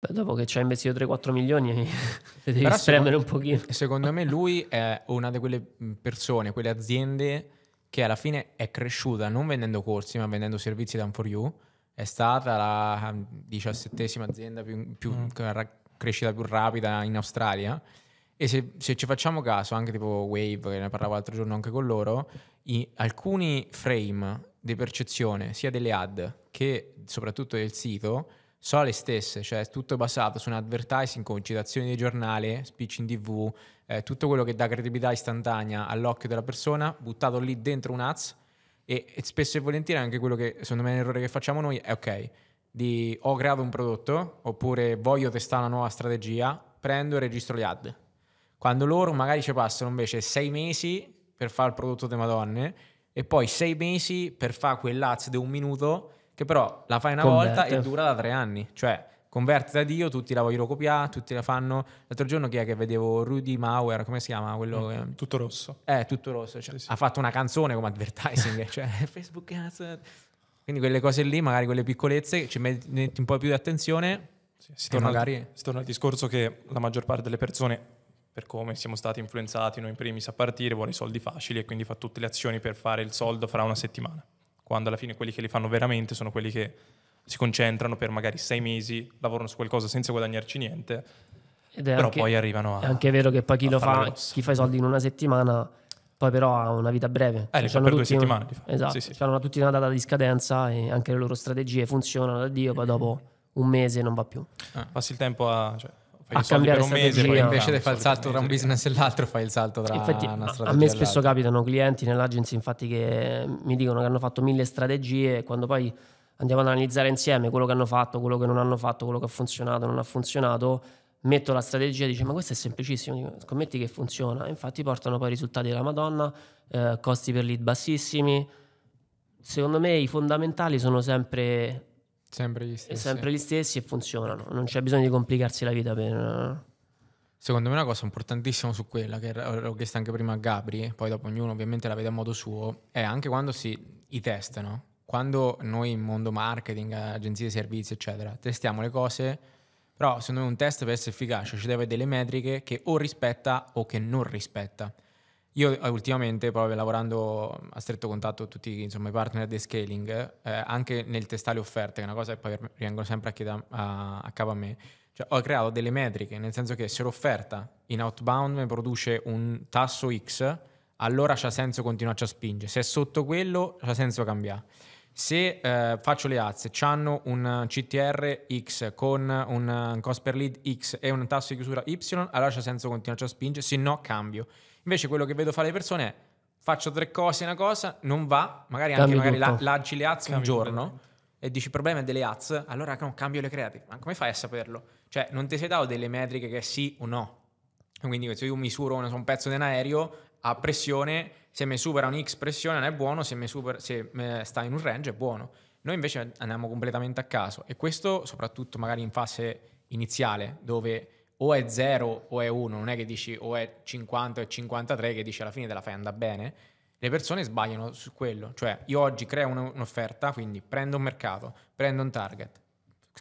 Beh, dopo che ci hai investito 3-4 milioni, le devi spremere un pochino. Secondo me lui è una di quelle persone, quelle aziende che alla fine è cresciuta non vendendo corsi, ma vendendo servizi da for You. È stata la diciassettesima azienda più, più mm. crescita più rapida in Australia. E se, se, ci facciamo caso, anche tipo Wave, che ne parlavo l'altro giorno anche con loro, i, alcuni frame di percezione, sia delle ad che soprattutto del sito, sono le stesse, cioè è tutto basato su un advertising con citazioni di giornale, speech in tv, eh, tutto quello che dà credibilità istantanea all'occhio della persona, buttato lì dentro un ads e, e spesso e volentieri anche quello che secondo me è un errore che facciamo noi è ok, di ho creato un prodotto oppure voglio testare una nuova strategia, prendo e registro gli ad. Quando loro magari ci passano invece sei mesi per fare il prodotto delle Madonne e poi sei mesi per fare quell'ads di un minuto che però la fai una Converte. volta e dura da tre anni. Cioè, converti da Dio, tutti la vogliono copiare, tutti la fanno. L'altro giorno chi è che vedevo Rudy Mauer, come si chiama? Quello mm, che... Tutto rosso. Eh, tutto rosso. Cioè, sì, sì. Ha fatto una canzone come advertising, cioè Facebook cazzo. Quindi quelle cose lì, magari quelle piccolezze, ci metti un po' più di attenzione. Sì, si, torna magari... al, si torna al discorso che la maggior parte delle persone per come siamo stati influenzati noi in primis a partire, vuole i soldi facili e quindi fa tutte le azioni per fare il soldo fra una settimana quando alla fine quelli che li fanno veramente sono quelli che si concentrano per magari sei mesi, lavorano su qualcosa senza guadagnarci niente, però anche, poi arrivano a... È anche vero che poi chi lo fa, chi fa i soldi in una settimana, poi però ha una vita breve. Eh, cioè, li fa cioè, per due settimane. Un, esatto, sì, sì. Cioè, hanno tutti una data di scadenza e anche le loro strategie funzionano da Dio, poi dopo un mese non va più. Ah, passi il tempo a... Cioè, fai i soldi per un mese, poi invece di fare il salto tra un business e l'altro, fai il salto tra Infatti, una strategia. A me spesso capitano clienti nell'agency, infatti, che mi dicono che hanno fatto mille strategie e quando poi andiamo ad analizzare insieme quello che hanno fatto, quello che non hanno fatto, quello che ha funzionato, non ha funzionato. Metto la strategia e dice: Ma questo è semplicissimo, scommetti che funziona. infatti, portano poi risultati della Madonna, eh, costi per lead bassissimi. Secondo me, i fondamentali sono sempre Sempre gli stessi. Sempre gli stessi e funzionano. Non c'è bisogno di complicarsi la vita per... Secondo me una cosa importantissima su quella, che l'ho chiesta anche prima a Gabri, eh, poi dopo ognuno ovviamente la vede a modo suo, è anche quando si, i test, no? Quando noi in mondo marketing, agenzie di servizi, eccetera, testiamo le cose, però secondo me un test per essere efficace ci deve avere delle metriche che o rispetta o che non rispetta. Io eh, ultimamente, proprio lavorando mm, a stretto contatto con tutti insomma, i partner di scaling, eh, anche nel testare offerte, che è una cosa che poi vengono sempre a, chiedere a, a capo a me, cioè, ho creato delle metriche, nel senso che se l'offerta in outbound mi produce un tasso X, allora c'ha senso continuare a spingere, se è sotto quello c'ha senso cambiare. Se eh, faccio le azze, hanno un CTR X con un cost per lead X e un tasso di chiusura Y, allora c'ha senso continuare a spingere, se no cambio. Invece quello che vedo fare le persone è faccio tre cose, una cosa, non va, magari anche magari la, lanci le ads Cambio un giorno e dici il problema è delle ads, allora non cambio le creative. Ma come fai a saperlo? Cioè non ti sei dato delle metriche che sì o no. Quindi se io misuro un pezzo di un aereo a pressione, se mi supera un X pressione non è buono, se, mi super, se eh, sta in un range è buono. Noi invece andiamo completamente a caso e questo soprattutto magari in fase iniziale dove o è 0 o è 1, non è che dici o è 50 o è 53 che dici alla fine te la fai andare bene, le persone sbagliano su quello. Cioè io oggi creo un'offerta, quindi prendo un mercato, prendo un target,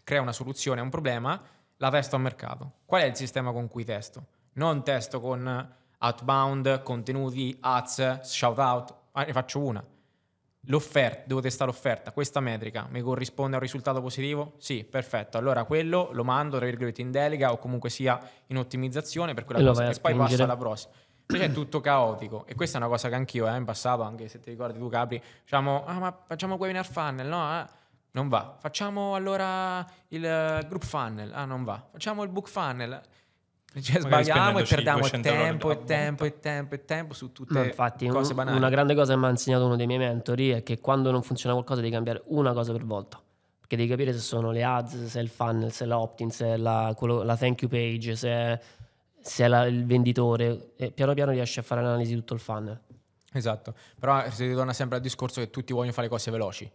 creo una soluzione a un problema, la testo al mercato. Qual è il sistema con cui testo? Non testo con outbound, contenuti, ads, shout out, ah, ne faccio una l'offerta, devo testare l'offerta, questa metrica mi corrisponde a un risultato positivo? Sì, perfetto. Allora quello lo mando, tra virgolette, in delega o comunque sia in ottimizzazione per quella e cosa. E poi passa alla prossima. Cioè è tutto caotico e questa è una cosa che anch'io eh, in passato, anche se ti ricordi tu Capri, diciamo, ah ma facciamo webinar funnel, no? Eh? Non va. Facciamo allora il eh, group funnel, ah non va. Facciamo il book funnel. Cioè, sbagliamo e perdiamo tempo e tempo e tempo e tempo su tutte le infatti, cose banali. una grande cosa che mi ha insegnato uno dei miei mentori è che quando non funziona qualcosa devi cambiare una cosa per volta. Perché devi capire se sono le ads, se è il funnel, se è l'opt-in, se è la, quello, la thank you page, se è, se è la, il venditore. E piano piano riesci a fare l'analisi di tutto il funnel. Esatto, però si ritorna sempre al discorso che tutti vogliono fare cose veloci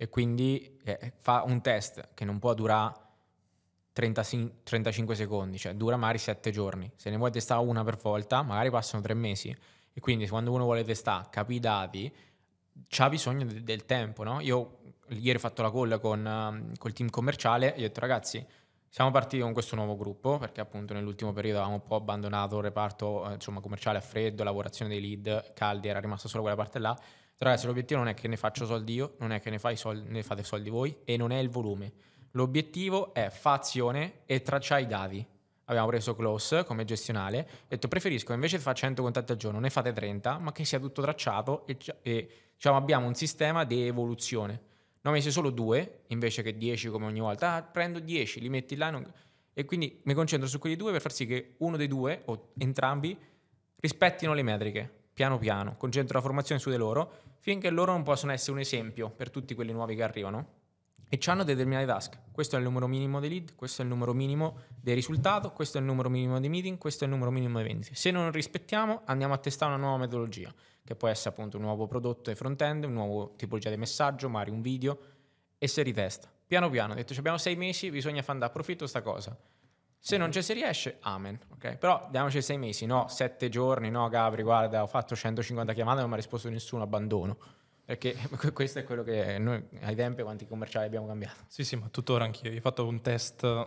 e quindi eh, fa un test che non può durare 35, 35 secondi, cioè dura magari 7 giorni. Se ne vuoi testare una per volta, magari passano 3 mesi. E quindi quando uno vuole testare, capi i dati, c'ha bisogno de- del tempo, no? Io ieri ho fatto la call con um, col team commerciale e ho detto ragazzi, siamo partiti con questo nuovo gruppo perché appunto nell'ultimo periodo avevamo un po' abbandonato il reparto eh, insomma, commerciale a freddo, lavorazione dei lead caldi, era rimasta solo quella parte là. Ragazzi, l'obiettivo non è che ne faccio soldi io, non è che ne, soldi, ne fate soldi voi e non è il volume L'obiettivo è fa azione e traccia i dati. Abbiamo preso close come gestionale, ho detto preferisco invece di fare 100 contatti al giorno, ne fate 30, ma che sia tutto tracciato e, e diciamo, abbiamo un sistema di evoluzione. Ne ho messo solo due invece che 10 come ogni volta, ah, prendo 10, li metti là non... e quindi mi concentro su quelli due per far sì che uno dei due o entrambi rispettino le metriche piano piano, concentro la formazione su di loro finché loro non possono essere un esempio per tutti quelli nuovi che arrivano e ci hanno determinate task. Questo è il numero minimo dei lead, questo è il numero minimo del risultato, questo è il numero minimo dei meeting, questo è il numero minimo dei vendite. Se non rispettiamo, andiamo a testare una nuova metodologia, che può essere appunto un nuovo prodotto e front-end, un nuovo tipologia di messaggio, magari un video, e si ritesta. Piano piano, ho detto abbiamo sei mesi, bisogna far andare a profitto questa cosa. Se non ci si riesce, amen. Okay? Però diamoci sei mesi, no, sette giorni, no, Gabri, guarda, ho fatto 150 chiamate, non mi ha risposto nessuno, abbandono. Perché questo è quello che noi ai tempi quanti commerciali abbiamo cambiato. Sì, sì, ma tuttora anch'io. Io ho fatto un test un,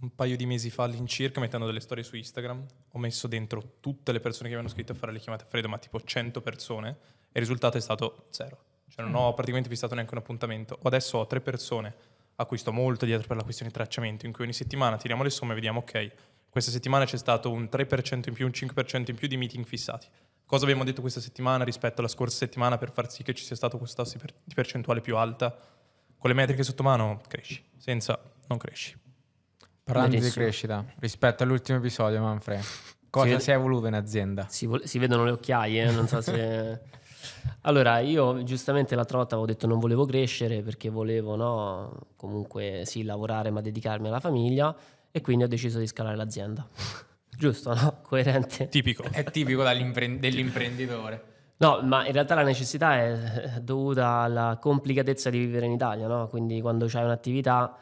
un, paio di mesi fa all'incirca mettendo delle storie su Instagram. Ho messo dentro tutte le persone che mi hanno scritto a fare le chiamate a freddo, ma tipo 100 persone, e il risultato è stato zero. Cioè non mm. ho praticamente fissato neanche un appuntamento. Adesso ho tre persone a cui sto molto dietro per la questione di tracciamento, in cui ogni settimana tiriamo le somme e vediamo, ok, questa settimana c'è stato un 3% in più, un 5% in più di meeting fissati cosa abbiamo detto questa settimana rispetto alla scorsa settimana per far sì che ci sia stato questo tasso di percentuale più alta. Con le metriche sotto mano cresci, senza non cresci. Parlando di crescita, rispetto all'ultimo episodio, Manfred, cosa si, vede... si è evoluto in azienda? Si, vo- si vedono le occhiaie, eh, non so se... Allora, io giustamente l'altra volta avevo detto non volevo crescere perché volevo no, comunque sì lavorare ma dedicarmi alla famiglia e quindi ho deciso di scalare l'azienda. Giusto, no? Coerente. Tipico. È tipico dell'imprenditore. No, ma in realtà la necessità è dovuta alla complicatezza di vivere in Italia, no? Quindi quando c'è un'attività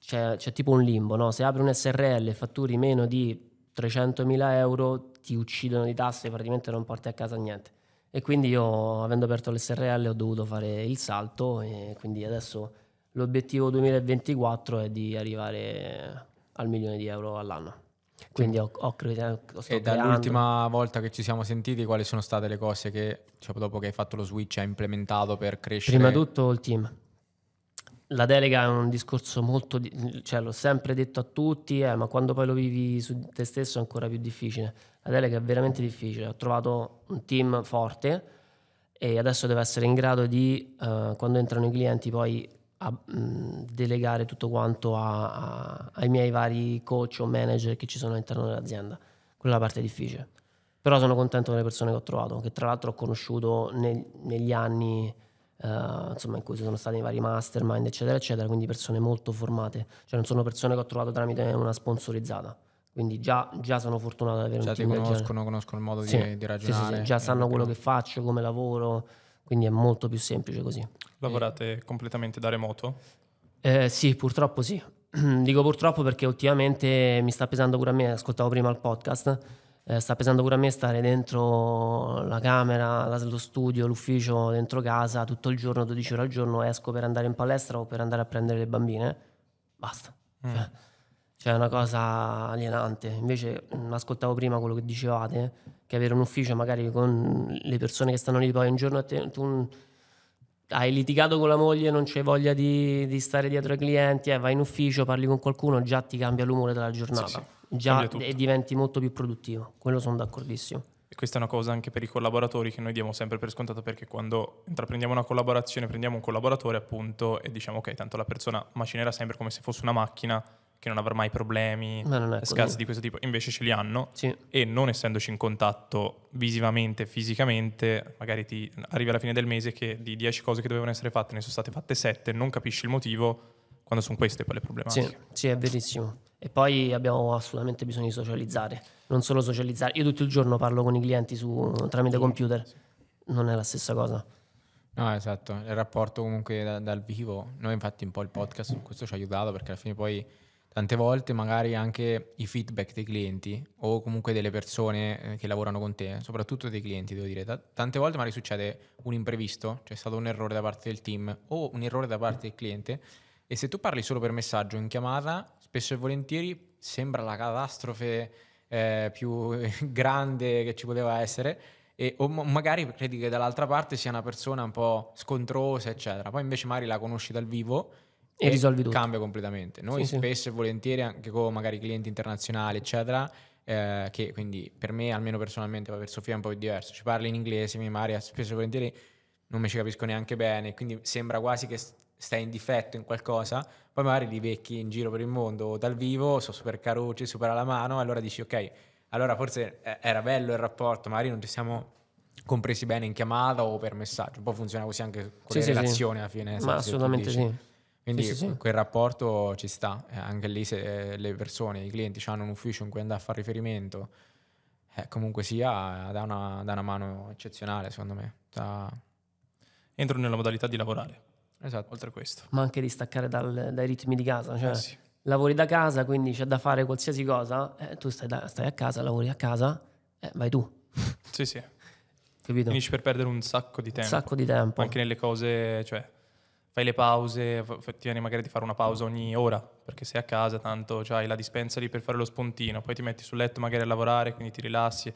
c'è, c'è, tipo un limbo, no? Se apri un SRL e fatturi meno di 300.000 euro ti uccidono di tasse e praticamente non porti a casa niente. E quindi io, avendo aperto l'SRL, ho dovuto fare il salto e quindi adesso l'obiettivo 2024 è di arrivare al milione di euro all'anno. Quindi ho, ho, ho, E dall'ultima volta che ci siamo sentiti, quali sono state le cose che, cioè, dopo che hai fatto lo switch, hai implementato per crescere? Prima di tutto il team. La delega è un discorso molto, cioè l'ho sempre detto a tutti, eh, ma quando poi lo vivi su te stesso è ancora più difficile. La delega è veramente difficile. Ho trovato un team forte e adesso deve essere in grado di, eh, quando entrano i clienti, poi a mh, mm, delegare tutto quanto a, a, ai miei vari coach o manager che ci sono all'interno dell'azienda. Quella è la parte difficile. Però sono contento delle persone che ho trovato, che tra l'altro ho conosciuto nel, negli anni eh, insomma, in cui ci sono stati i vari mastermind, eccetera, eccetera, quindi persone molto formate. Cioè non sono persone che ho trovato tramite una sponsorizzata. Quindi già, già sono fortunato ad avere già un cioè, team Già ti conoscono, conoscono il modo sì. di, di, ragionare. Sì, sì, già eh, sanno quello che faccio, come lavoro, quindi è molto più semplice così. Lavorate eh. completamente da remoto? Eh, sì, purtroppo sì. Dico purtroppo perché ultimamente mi sta pesando pure a me, ascoltavo prima il podcast, eh, sta pesando pure a me stare dentro la camera, la, lo studio, l'ufficio, dentro casa, tutto il giorno, 12 ore al giorno, esco per andare in palestra o per andare a prendere le bambine. Basta. Mm. Cioè, cioè è una cosa alienante. Invece mm, ascoltavo prima quello che dicevate, che avere un ufficio magari con le persone che stanno lì poi un giorno a te, tu hai litigato con la moglie, non c'è voglia di, di stare dietro ai clienti, eh, vai in ufficio, parli con qualcuno, già ti cambia l'umore della giornata. Sì, sì. Già e diventi molto più produttivo. Quello sono d'accordissimo. E questa è una cosa anche per i collaboratori che noi diamo sempre per scontato perché quando intraprendiamo una collaborazione, prendiamo un collaboratore appunto e diciamo ok, tanto la persona macinerà sempre come se fosse una macchina che non avrà mai problemi scarsi di questo tipo, invece ce li hanno sì. e non essendoci in contatto visivamente, fisicamente, magari ti arrivi alla fine del mese che di 10 cose che dovevano essere fatte ne sono state fatte 7, non capisci il motivo, quando sono queste poi le problematiche. Sì, sì, è verissimo. E poi abbiamo assolutamente bisogno di socializzare, non solo socializzare. Io tutto il giorno parlo con i clienti su, tramite sì, computer, sì. non è la stessa cosa. No, esatto, il rapporto comunque da, dal vivo, noi infatti un po' il podcast su questo ci ha aiutato perché alla fine poi tante volte magari anche i feedback dei clienti o comunque delle persone eh, che lavorano con te, soprattutto dei clienti devo dire, tante volte magari succede un imprevisto, c'è cioè stato un errore da parte del team o un errore da parte del cliente e se tu parli solo per messaggio in chiamata, spesso e volentieri sembra la catastrofe eh, più grande che ci poteva essere e, o magari credi che dall'altra parte sia una persona un po' scontrosa eccetera, poi invece magari la conosci dal vivo e, eh, risolvi tutto. Cambia completamente. Noi sì, spesso sì. e volentieri, anche con magari clienti internazionali, eccetera, eh, che quindi per me, almeno personalmente, per Sofia è un po' diverso. Ci parli in inglese, mia Maria spesso e volentieri non mi ci capisco neanche bene, quindi sembra quasi che stai in difetto in qualcosa, poi magari li vecchi in giro per il mondo dal vivo, sono super caroci, super alla mano, allora dici ok, allora forse eh, era bello il rapporto, magari non ci siamo compresi bene in chiamata o per messaggio, un po' funziona così anche con sì, le sì, relazioni sì. alla fine. Ma assolutamente sì. Quindi sì, sì, quel rapporto ci sta, eh, anche lì se eh, le persone, i clienti hanno un ufficio in cui andare a fare riferimento, eh, comunque sia, eh, dà una, dà una, mano eccezionale secondo me. Da... Entro nella modalità di lavorare, esatto. oltre a questo. Ma anche di staccare dal, dai ritmi di casa, cioè eh sì. lavori da casa, quindi c'è da fare qualsiasi cosa, eh, tu stai, da, stai, a casa, lavori a casa, vai tu. Sì, sì. Capito? Finisci per perdere un sacco di tempo. Un sacco di tempo. Anche nelle cose, cioè fai le pause, ti viene magari di fare una pausa ogni ora, perché sei a casa, tanto hai la dispensa lì per fare lo spuntino, poi ti metti sul letto magari a lavorare, quindi ti rilassi.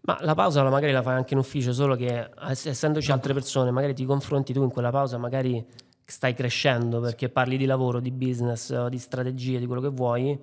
Ma la pausa magari la fai anche in ufficio, solo che essendoci altre persone, magari ti confronti tu in quella pausa, magari stai crescendo perché parli di lavoro, di business, di strategie, di quello che vuoi,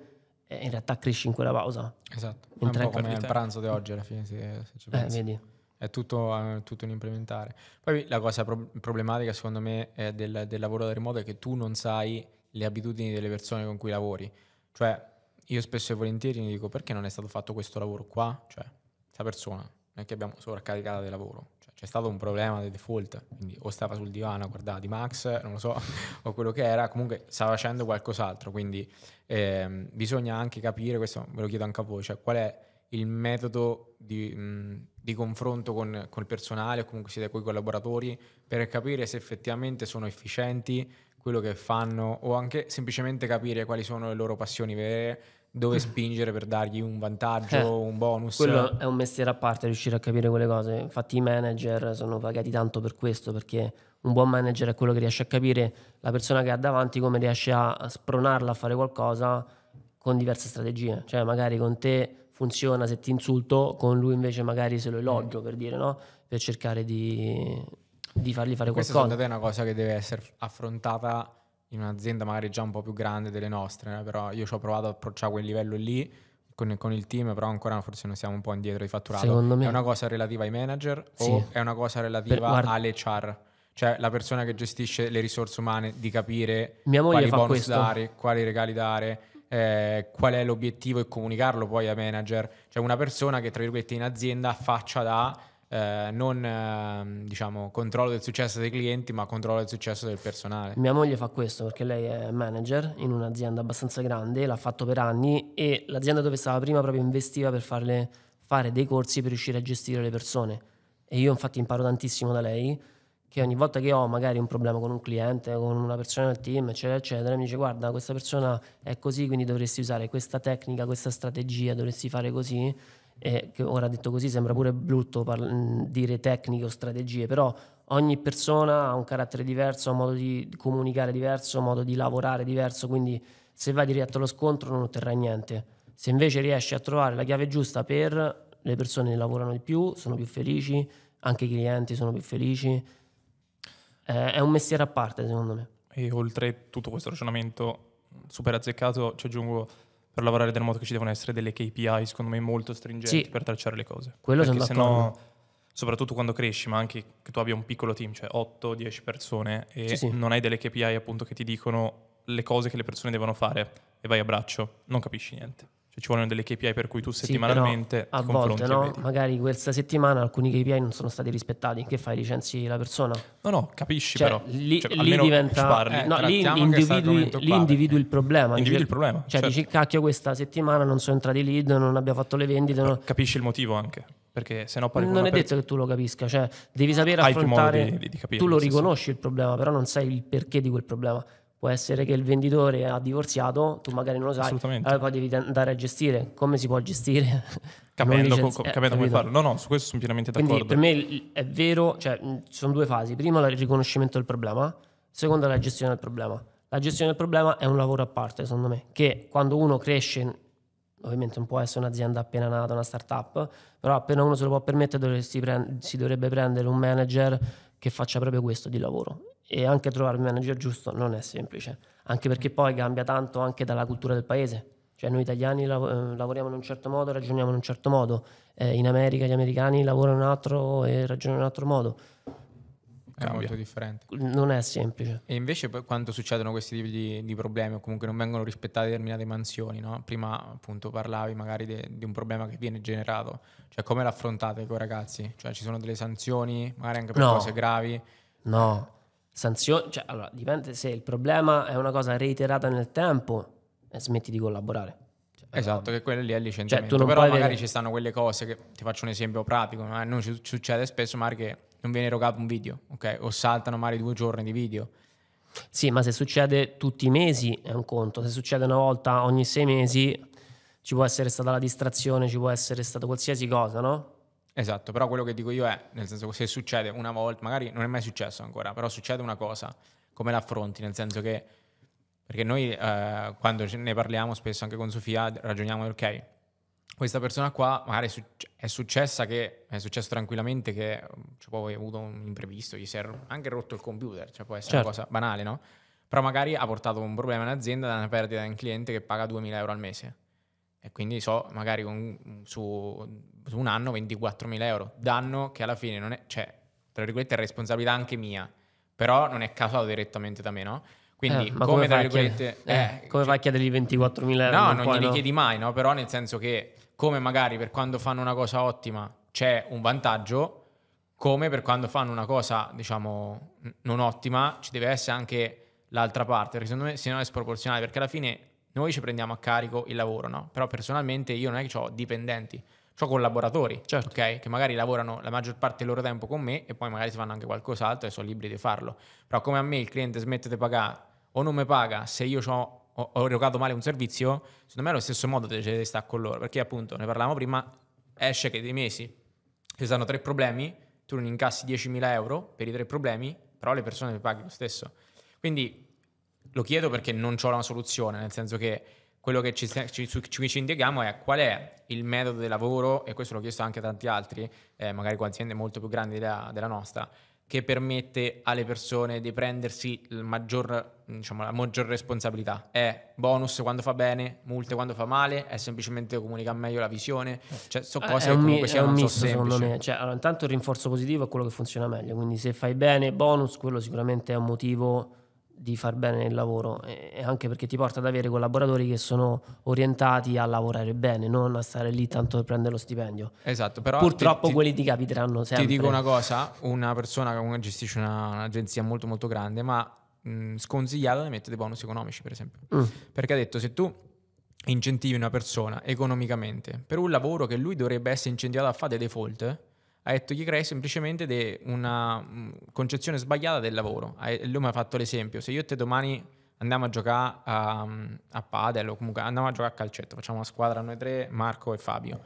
e in realtà cresci in quella pausa. Esatto, mentre è un po' come il pranzo di oggi alla fine, se, se ci eh, pensi. Eh, vedi è tutto, è eh, tutto un implementare. Poi la cosa pro- problematica secondo me del, del, lavoro da remoto è che tu non sai le abitudini delle persone con cui lavori. Cioè io spesso e volentieri mi dico perché non è stato fatto questo lavoro qua? Cioè, questa persona non è che abbiamo sovraccaricata del lavoro. Cioè, c'è stato un problema di default, quindi o stava sul divano a guardare di Max, non lo so, o quello che era, comunque stava facendo qualcos'altro. Quindi ehm, bisogna anche capire, questo ve lo chiedo anche a voi, cioè, qual è il metodo di... Mh, di confronto con, con il personale o comunque siete con i collaboratori per capire se effettivamente sono efficienti quello che fanno o anche semplicemente capire quali sono le loro passioni vere dove mm. spingere per dargli un vantaggio, eh, un bonus. Quello è un mestiere a parte riuscire a capire quelle cose. Infatti i manager sono pagati tanto per questo perché un buon manager è quello che riesce a capire la persona che ha davanti come riesce a spronarla a fare qualcosa con diverse strategie. Cioè magari con te funziona se ti insulto, con lui invece magari se lo elogio per dire no? Per cercare di, di fargli fare Questa qualcosa. Questa secondo te è una cosa che deve essere affrontata in un'azienda magari già un po' più grande delle nostre, eh? però io ci ho provato ad approcciare quel livello lì con, con, il team, però ancora forse non siamo un po' indietro di fatturato. Secondo me. È una cosa relativa ai manager sì. o è una cosa relativa guarda... alle char? Cioè la persona che gestisce le risorse umane di capire quali bonus questo. dare, quali regali dare eh, qual è l'obiettivo e comunicarlo poi ai manager, cioè una persona che tra virgolette in azienda faccia da eh, non eh, diciamo controllo del successo dei clienti, ma controllo del successo del personale. Mia moglie fa questo perché lei è manager in un'azienda abbastanza grande, l'ha fatto per anni e l'azienda dove stava prima proprio investiva per farle fare dei corsi per riuscire a gestire le persone. E io infatti imparo tantissimo da lei che ogni volta che ho magari un problema con un cliente, con una persona del team, eccetera, eccetera, mi dice guarda questa persona è così, quindi dovresti usare questa tecnica, questa strategia, dovresti fare così. E che ora detto così sembra pure brutto par- dire tecniche o strategie, però ogni persona ha un carattere diverso, ha un modo di comunicare diverso, un modo di lavorare diverso, quindi se vai diretto allo scontro non otterrai niente. Se invece riesci a trovare la chiave giusta per le persone che lavorano di più, sono più felici, anche i clienti sono più felici, eh, è un mestiere a parte secondo me. E oltre tutto questo ragionamento super azzeccato ci aggiungo per lavorare del modo che ci devono essere delle KPI secondo me molto stringenti sì. per tracciare le cose. Quello Perché se no, soprattutto quando cresci, ma anche che tu abbia un piccolo team, cioè 8-10 persone e sì, sì. non hai delle KPI appunto che ti dicono le cose che le persone devono fare e vai a braccio, non capisci niente. Cioè ci vogliono delle KPI per cui tu settimanalmente sì, a volte no? magari questa settimana alcuni KPI non sono stati rispettati che fai licenzi la persona no no capisci cioè, però lì, cioè, lì diventa eh, no, lì individui, lì individui il problema individui il problema cioè certo. dici cacchio questa settimana non sono entrati lead non abbiamo fatto le vendite non... capisci il motivo anche perché se no poi non è detto per... che tu lo capisca cioè devi sapere affrontare di, di capire, tu lo riconosci il problema però non sai il perché di quel problema Può essere che il venditore ha divorziato, tu magari non lo sai, allora poi devi andare a gestire. Come si può gestire? Capendo, licenzi- co- capendo eh, come farlo. No, no, su questo sono pienamente d'accordo. Quindi per me è vero, cioè, sono due fasi. Prima il riconoscimento del problema, seconda la gestione del problema. La gestione del problema è un lavoro a parte, secondo me, che quando uno cresce ovviamente non può essere un'azienda appena nata, una startup, però appena uno se lo può permettere si, prende, si, dovrebbe prendere un manager che faccia proprio questo di lavoro e anche trovare il manager giusto non è semplice, anche perché poi cambia tanto anche dalla cultura del paese. Cioè noi italiani lav- eh, lavoriamo in un certo modo, ragioniamo in un certo modo, eh, in America gli americani lavorano in un altro e ragionano in un altro modo. È cambia. molto differente. Non è semplice. E invece poi quando succedono questi tipi di, di problemi o comunque non vengono rispettate determinate mansioni, no? prima appunto parlavi magari di un problema che viene generato, cioè come l'affrontate con i ragazzi? Cioè ci sono delle sanzioni, magari anche per no. cose gravi? No, sanzioni, cioè, allora, dipende se il problema è una cosa reiterata nel tempo, e eh, smetti di collaborare. Cioè, esatto, che quello lì è il licenziamento, cioè, però magari avere... ci stanno quelle cose che, ti faccio un esempio pratico, ma non ci succede spesso magari che non viene erogato un video, ok? O saltano magari due giorni di video. Sì, ma se succede tutti i mesi è un conto, se succede una volta ogni sei mesi ci può essere stata la distrazione, ci può essere stata qualsiasi cosa, no? Esatto, però quello che dico io è, nel senso se succede una volta, magari non è mai successo ancora, però succede una cosa, come la affronti? Nel senso che, perché noi eh, quando ne parliamo spesso anche con Sofia, ragioniamo, ok, questa persona qua magari è successa che è successo tranquillamente che cioè, poi ha avuto un imprevisto, gli si è anche rotto il computer, cioè può essere certo. una cosa banale, no? Però magari ha portato un problema in azienda da una perdita di un cliente che paga 2000 euro al mese. E quindi so, magari con, su, su, un anno 24.000 euro, danno che alla fine non è, cioè, tra virgolette è responsabilità anche mia, però non è causato direttamente da me, no? Quindi eh, come, come, tra virgolette... Eh, eh, come cioè, vai a chiedergli 24.000 euro? No, non glieli no? chiedi mai, no? Però nel senso che come magari per quando fanno una cosa ottima c'è un vantaggio, come per quando fanno una cosa, diciamo, non ottima, ci deve essere anche l'altra parte, perché secondo me se no è sproporzionale, perché alla fine noi ci prendiamo a carico il lavoro, no? Però personalmente io non è che ho dipendenti, ho collaboratori, certo. certo. okay? Che magari lavorano la maggior parte del loro tempo con me e poi magari si fanno anche qualcos'altro e sono liberi di farlo. Però come a me il cliente smette di pagare o non mi paga se io ho ho erogato male un servizio, secondo me è lo stesso modo di stare con loro, perché appunto, ne parlavamo prima, esce che dei mesi ci stanno tre problemi, tu non incassi 10.000 euro per i tre problemi, però le persone mi paghi lo stesso. Quindi lo chiedo perché non ho una soluzione, nel senso che quello che ci, ci, ci indichiamo è qual è il metodo di lavoro, e questo l'ho chiesto anche a tanti altri, eh, magari con aziende molto più grandi della, della, nostra, che permette alle persone di prendersi maggior, diciamo, la maggior responsabilità. È bonus quando fa bene, multe quando fa male, è semplicemente comunica meglio la visione, cioè sono eh, cose che comunque sia un non misto, so secondo me. Cioè, allora, intanto il rinforzo positivo è quello che funziona meglio, quindi se fai bene bonus, quello sicuramente è un motivo di far bene il lavoro e anche perché ti porta ad avere collaboratori che sono orientati a lavorare bene, non a stare lì tanto per prendere lo stipendio. Esatto, però purtroppo ti, quelli ti capiteranno sempre. Ti dico una cosa, una persona che gestisce una, un'agenzia molto molto grande, ma mh, sconsigliata da mettere dei bonus economici, per esempio. Mm. Perché ha detto se tu incentivi una persona economicamente per un lavoro che lui dovrebbe essere incentivato a fare dei default, ha detto gli crei semplicemente de una mm, concezione sbagliata del lavoro. Lui mi ha fatto l'esempio, se io e te domani andiamo a giocare a, mm, a padel o comunque andiamo a giocare a calcetto, facciamo una squadra noi tre, Marco e Fabio.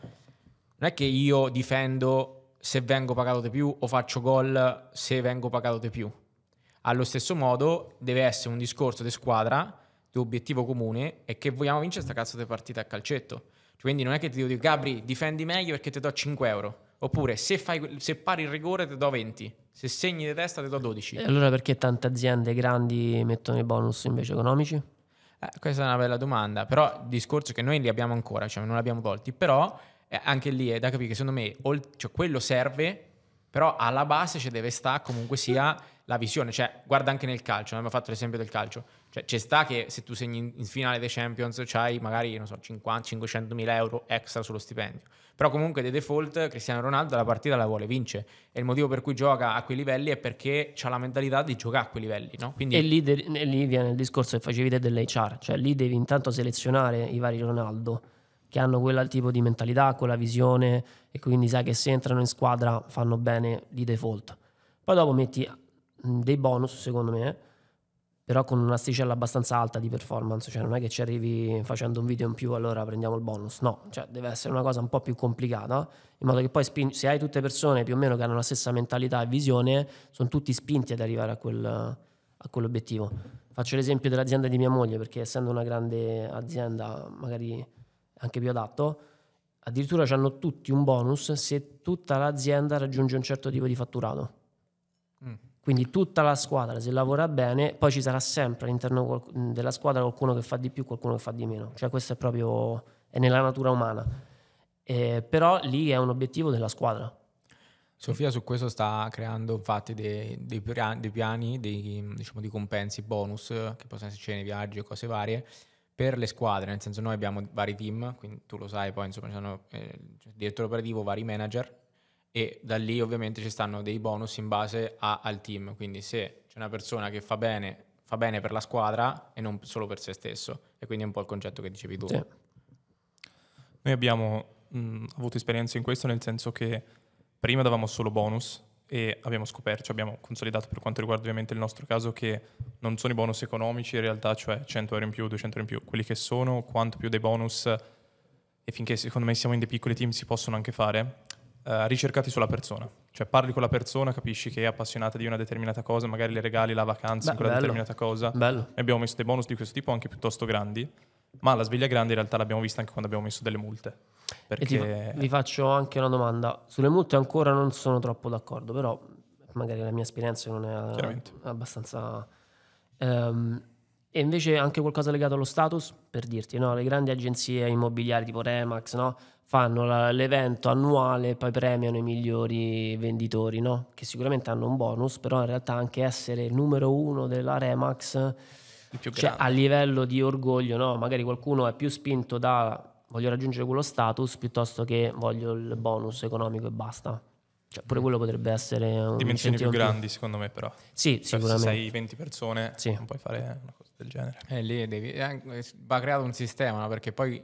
Non è che io difendo se vengo pagato di più o faccio gol se vengo pagato di più. Allo stesso modo deve essere un discorso di squadra, di obiettivo comune e che vogliamo vincere questa cazzo di partita a calcetto. quindi non è che ti devo dire Gabri difendi meglio perché ti do 5 euro Oppure se, fai, se pari il rigore ti do 20, se segni di testa ti do 12. E allora perché tante aziende grandi mettono i bonus invece economici? Eh, questa è una bella domanda, però il discorso è che noi li abbiamo ancora, cioè non li abbiamo tolti, però eh, anche lì è da capire che secondo me olt- cioè, quello serve, però alla base ci deve stare comunque sia la visione, cioè guarda anche nel calcio, abbiamo fatto l'esempio del calcio, cioè ci sta che se tu segni in finale dei Champions c'hai magari, non so, 50, 500 mila euro extra sullo stipendio, però comunque dei default Cristiano Ronaldo la partita la vuole vince e il motivo per cui gioca a quei livelli è perché ha la mentalità di giocare a quei livelli. No? Quindi... E, lì de- e, lì viene il discorso che facevi te dell'HR, cioè lì devi intanto selezionare i vari Ronaldo che hanno quel tipo di mentalità, quella visione e quindi sai che se entrano in squadra fanno bene di default. Poi dopo metti mm, dei bonus, secondo me, eh, però con un'asticella abbastanza alta di performance, cioè non è che ci arrivi facendo un video in più allora prendiamo il bonus, no, cioè deve essere una cosa un po' più complicata, in modo che poi sping- se hai tutte persone più o meno che hanno la stessa mentalità e visione, sono tutti spinti ad arrivare a, quel, a quell'obiettivo. Faccio l'esempio dell'azienda di mia moglie, perché essendo una grande azienda magari anche più adatto, addirittura hanno tutti un bonus se tutta l'azienda raggiunge un certo tipo di fatturato quindi tutta la squadra, se lavora bene, poi ci sarà sempre all'interno della squadra qualcuno che fa di più, qualcuno che fa di meno. Cioè questo è proprio è nella natura umana. Eh, però lì è un obiettivo della squadra. Sofia su questo sta creando infatti dei, dei, piani, dei piani, dei, diciamo, di compensi, bonus, che possono essere nei viaggi e cose varie, per le squadre. Nel senso noi abbiamo vari team, quindi tu lo sai, poi insomma c'è eh, cioè, direttore operativo, vari manager, e da lì ovviamente ci stanno dei bonus in base a, al team, quindi se c'è una persona che fa bene, fa bene per la squadra e non solo per se stesso, e quindi è un po' il concetto che dicevi tu. Sì. Noi abbiamo mh, avuto esperienza in questo nel senso che prima davamo solo bonus e abbiamo scoperto, cioè abbiamo consolidato per quanto riguarda ovviamente il nostro caso che non sono i bonus economici in realtà, cioè 100 euro in più, 200 euro in più, quelli che sono, quanto più dei bonus e finché secondo me siamo in dei piccoli team si possono anche fare, eh, ricercati sulla persona. Cioè parli con la persona, capisci che è appassionata di una determinata cosa, magari le regali la vacanza Beh, quella bello. determinata cosa. Bello. E abbiamo messo dei bonus di questo tipo anche piuttosto grandi, ma la sveglia grande in realtà l'abbiamo vista anche quando abbiamo messo delle multe. Perché... Fa- vi faccio anche una domanda. Sulle multe ancora non sono troppo d'accordo, però magari la mia esperienza non è abbastanza... Um, e invece anche qualcosa legato allo status, per dirti, no? le grandi agenzie immobiliari tipo Remax, no? fanno la, l'evento annuale e poi premiano i migliori venditori, no? che sicuramente hanno un bonus, però in realtà anche essere il numero uno della Remax cioè, a livello di orgoglio, no? magari qualcuno è più spinto da voglio raggiungere quello status piuttosto che voglio il bonus economico e basta. Cioè, pure mm. quello potrebbe essere un Dimensioni più grandi, più. secondo me, però. Sì, cioè, sicuramente. Se sei 20 persone, sì. non puoi fare una cosa del genere. E eh, lì devi, eh, va creato un sistema, perché poi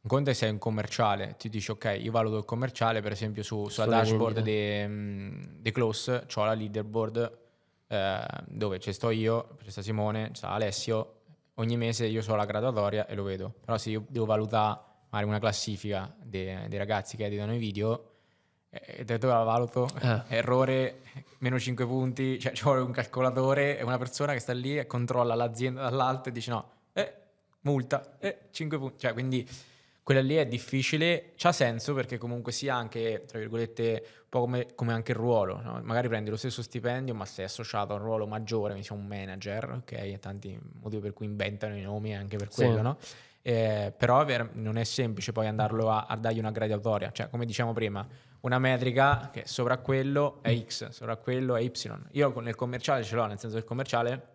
un conto è se è un commerciale, ti dici ok, io valuto il commerciale, per esempio su, sulla dashboard di, eh. di mm, Close ho la leaderboard eh, dove ci sto io, c'è sta Simone, c'è Alessio, ogni mese io so la graduatoria e lo vedo. Però se io devo valutare magari una classifica dei, dei ragazzi che editano i video, eh, eh, e dove la valuto? Eh. Errore, meno 5 punti, cioè ci un calcolatore e una persona che sta lì e controlla l'azienda dall'alto e dice no, eh, multa, eh, 5 punti. Cioè quindi quella lì è difficile, c'ha senso perché comunque sia anche, tra virgolette, un po' come, come anche il ruolo, no? magari prendi lo stesso stipendio ma sei associato a un ruolo maggiore, quindi sei un manager, ok? E tanti motivi per cui inventano i nomi anche per quello, no? Eh, però per, non è semplice poi andarlo a, a dargli una graduatoria, cioè come diciamo prima, una metrica che sopra quello è X, sopra quello è Y. Io nel commerciale ce l'ho, nel senso del commerciale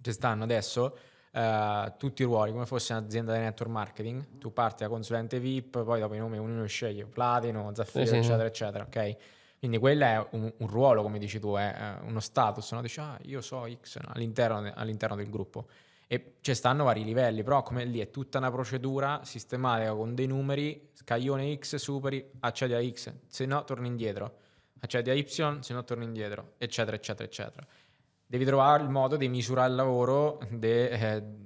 ci stanno adesso eh, tutti i ruoli, come fosse un'azienda di network marketing, tu parti da consulente VIP, poi dopo i nomi ognuno sceglie Platino, Zaffiro, sì, eccetera, eccetera, ok? Quindi quello è un, un, ruolo, come dici tu, è uno status, no? dici ah, io so X no? all'interno, all'interno del gruppo. E ci stanno vari livelli, però come lì è tutta una procedura sistematica con dei numeri, scaglione X, superi, accedi a X, se no torni indietro, accedi a Y, se no torni indietro, eccetera, eccetera, eccetera devi trovare il modo di misurare il lavoro eh, di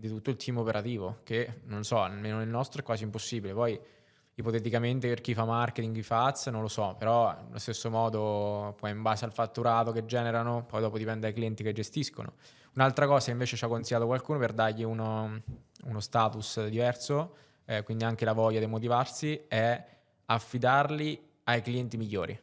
eh, tutto il team operativo, che non so, almeno nel nostro è quasi impossibile. Poi ipoteticamente per chi fa marketing, chi fa ads, non lo so, però allo stesso modo poi in base al fatturato che generano, poi dopo dipende dai clienti che gestiscono. Un'altra cosa invece ci ha consigliato qualcuno per dargli uno, uno status diverso, eh, quindi anche la voglia di motivarsi, è affidarli ai clienti migliori.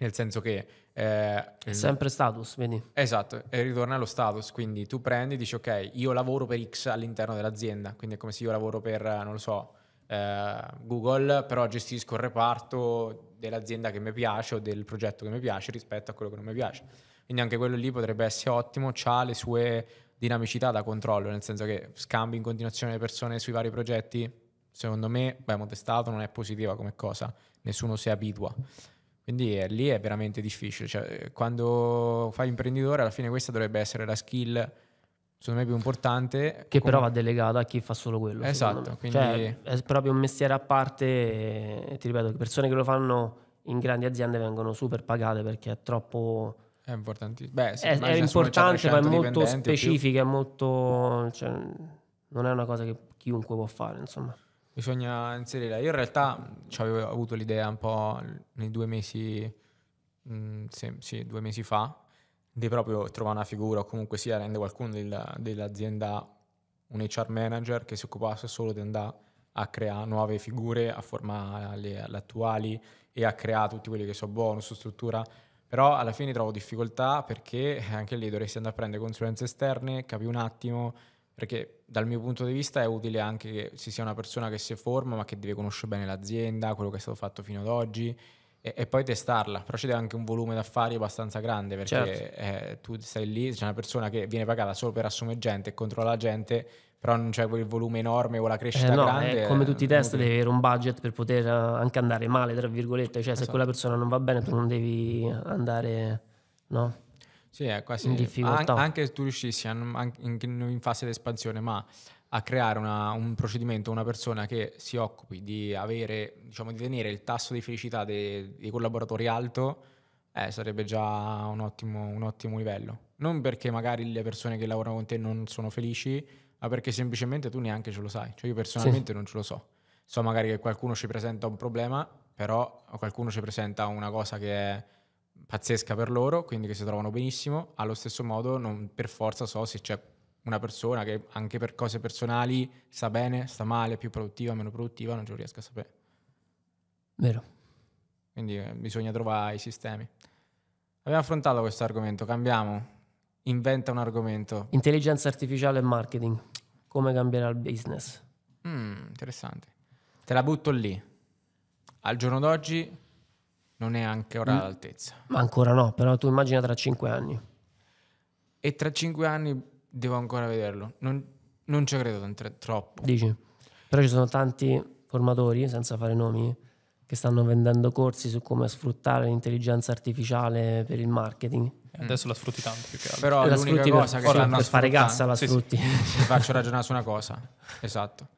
Nel senso che eh, Sempre status, vedi? Esatto, e ritorna allo status, quindi tu prendi e dici ok, io lavoro per X all'interno dell'azienda, quindi è come se io lavoro per, eh, non lo so, eh, Google, però gestisco il reparto dell'azienda che mi piace o del progetto che mi piace rispetto a quello che non mi piace. Quindi anche quello lì potrebbe essere ottimo, ha le sue dinamicità da controllo, nel senso che scambi in continuazione le persone sui vari progetti, secondo me, abbiamo testato, non è positiva come cosa, nessuno si abitua. Quindi è, eh, lì è veramente difficile. Cioè, eh, quando fai imprenditore, alla fine questa dovrebbe essere la skill secondo me più importante. Che però va delegata a chi fa solo quello. Esatto, quindi... Cioè, è proprio un mestiere a parte e, eh, ti ripeto, le persone che lo fanno in grandi aziende vengono super pagate perché è troppo... È importantissimo. Beh, sì, è, è importante, ma è molto specifica, è molto... Cioè, non è una cosa che chiunque può fare, insomma bisogna inserirla. Io in realtà mm, cioè, avevo avuto l'idea un po' nei due mesi, mh, mm, sì, sì, due mesi fa, di proprio trovare una figura o comunque sia rende qualcuno del, dell'azienda un HR manager che si occupasse solo di andare a creare nuove figure, a formare le, le attuali e a creare tutti quelli che sono bonus, struttura. Però alla fine trovo difficoltà perché anche lì dovresti andare a prendere consulenze esterne, capi un attimo perché dal mio punto di vista è utile anche che ci sia una persona che si forma ma che deve conoscere bene l'azienda, quello che è stato fatto fino ad oggi e, e poi testarla, però c'è anche un volume d'affari abbastanza grande perché certo. eh, tu stai lì, c'è una persona che viene pagata solo per assumere gente e controlla la gente però non c'è quel volume enorme o la crescita eh no, grande. Eh, come eh, tutti i test, devi avere un budget per poter eh, anche andare male, tra virgolette, cioè esatto. se quella persona non va bene tu non devi andare, no? Sì, è quasi in difficoltà. An- anche se tu riuscissi, a, anche in fase di espansione, ma a creare una, un procedimento, una persona che si occupi di avere, diciamo, di tenere il tasso di felicità dei, dei collaboratori alto, eh, sarebbe già un ottimo, un ottimo livello. Non perché magari le persone che lavorano con te non sono felici, ma perché semplicemente tu neanche ce lo sai. Cioè io personalmente sì. non ce lo so. So magari che qualcuno ci presenta un problema, però qualcuno ci presenta una cosa che è pazzesca per loro, quindi che si trovano benissimo, allo stesso modo non per forza so se c'è una persona che anche per cose personali sta bene, sta male, più produttiva, meno produttiva, non ce lo riesco a sapere. Vero. Quindi eh, bisogna trovare i sistemi. Abbiamo affrontato questo argomento, cambiamo. Inventa un argomento. Intelligenza artificiale e marketing. Come cambierà il business? Mm, interessante. Te la butto lì. Al giorno d'oggi non è ancora mm. all'altezza. Ma ancora no, però tu immagina tra cinque anni. E tra cinque anni devo ancora vederlo. Non, non ci credo troppo. Dici? Però ci sono tanti formatori, senza fare nomi, che stanno vendendo corsi su come sfruttare l'intelligenza artificiale per il marketing. Eh, adesso la sfrutti tanto più che altro. Però la l'unica sfrutti cosa per, che per, per fare cassa la sì, sfrutti. Sì. Ti faccio ragionare su una cosa. Esatto.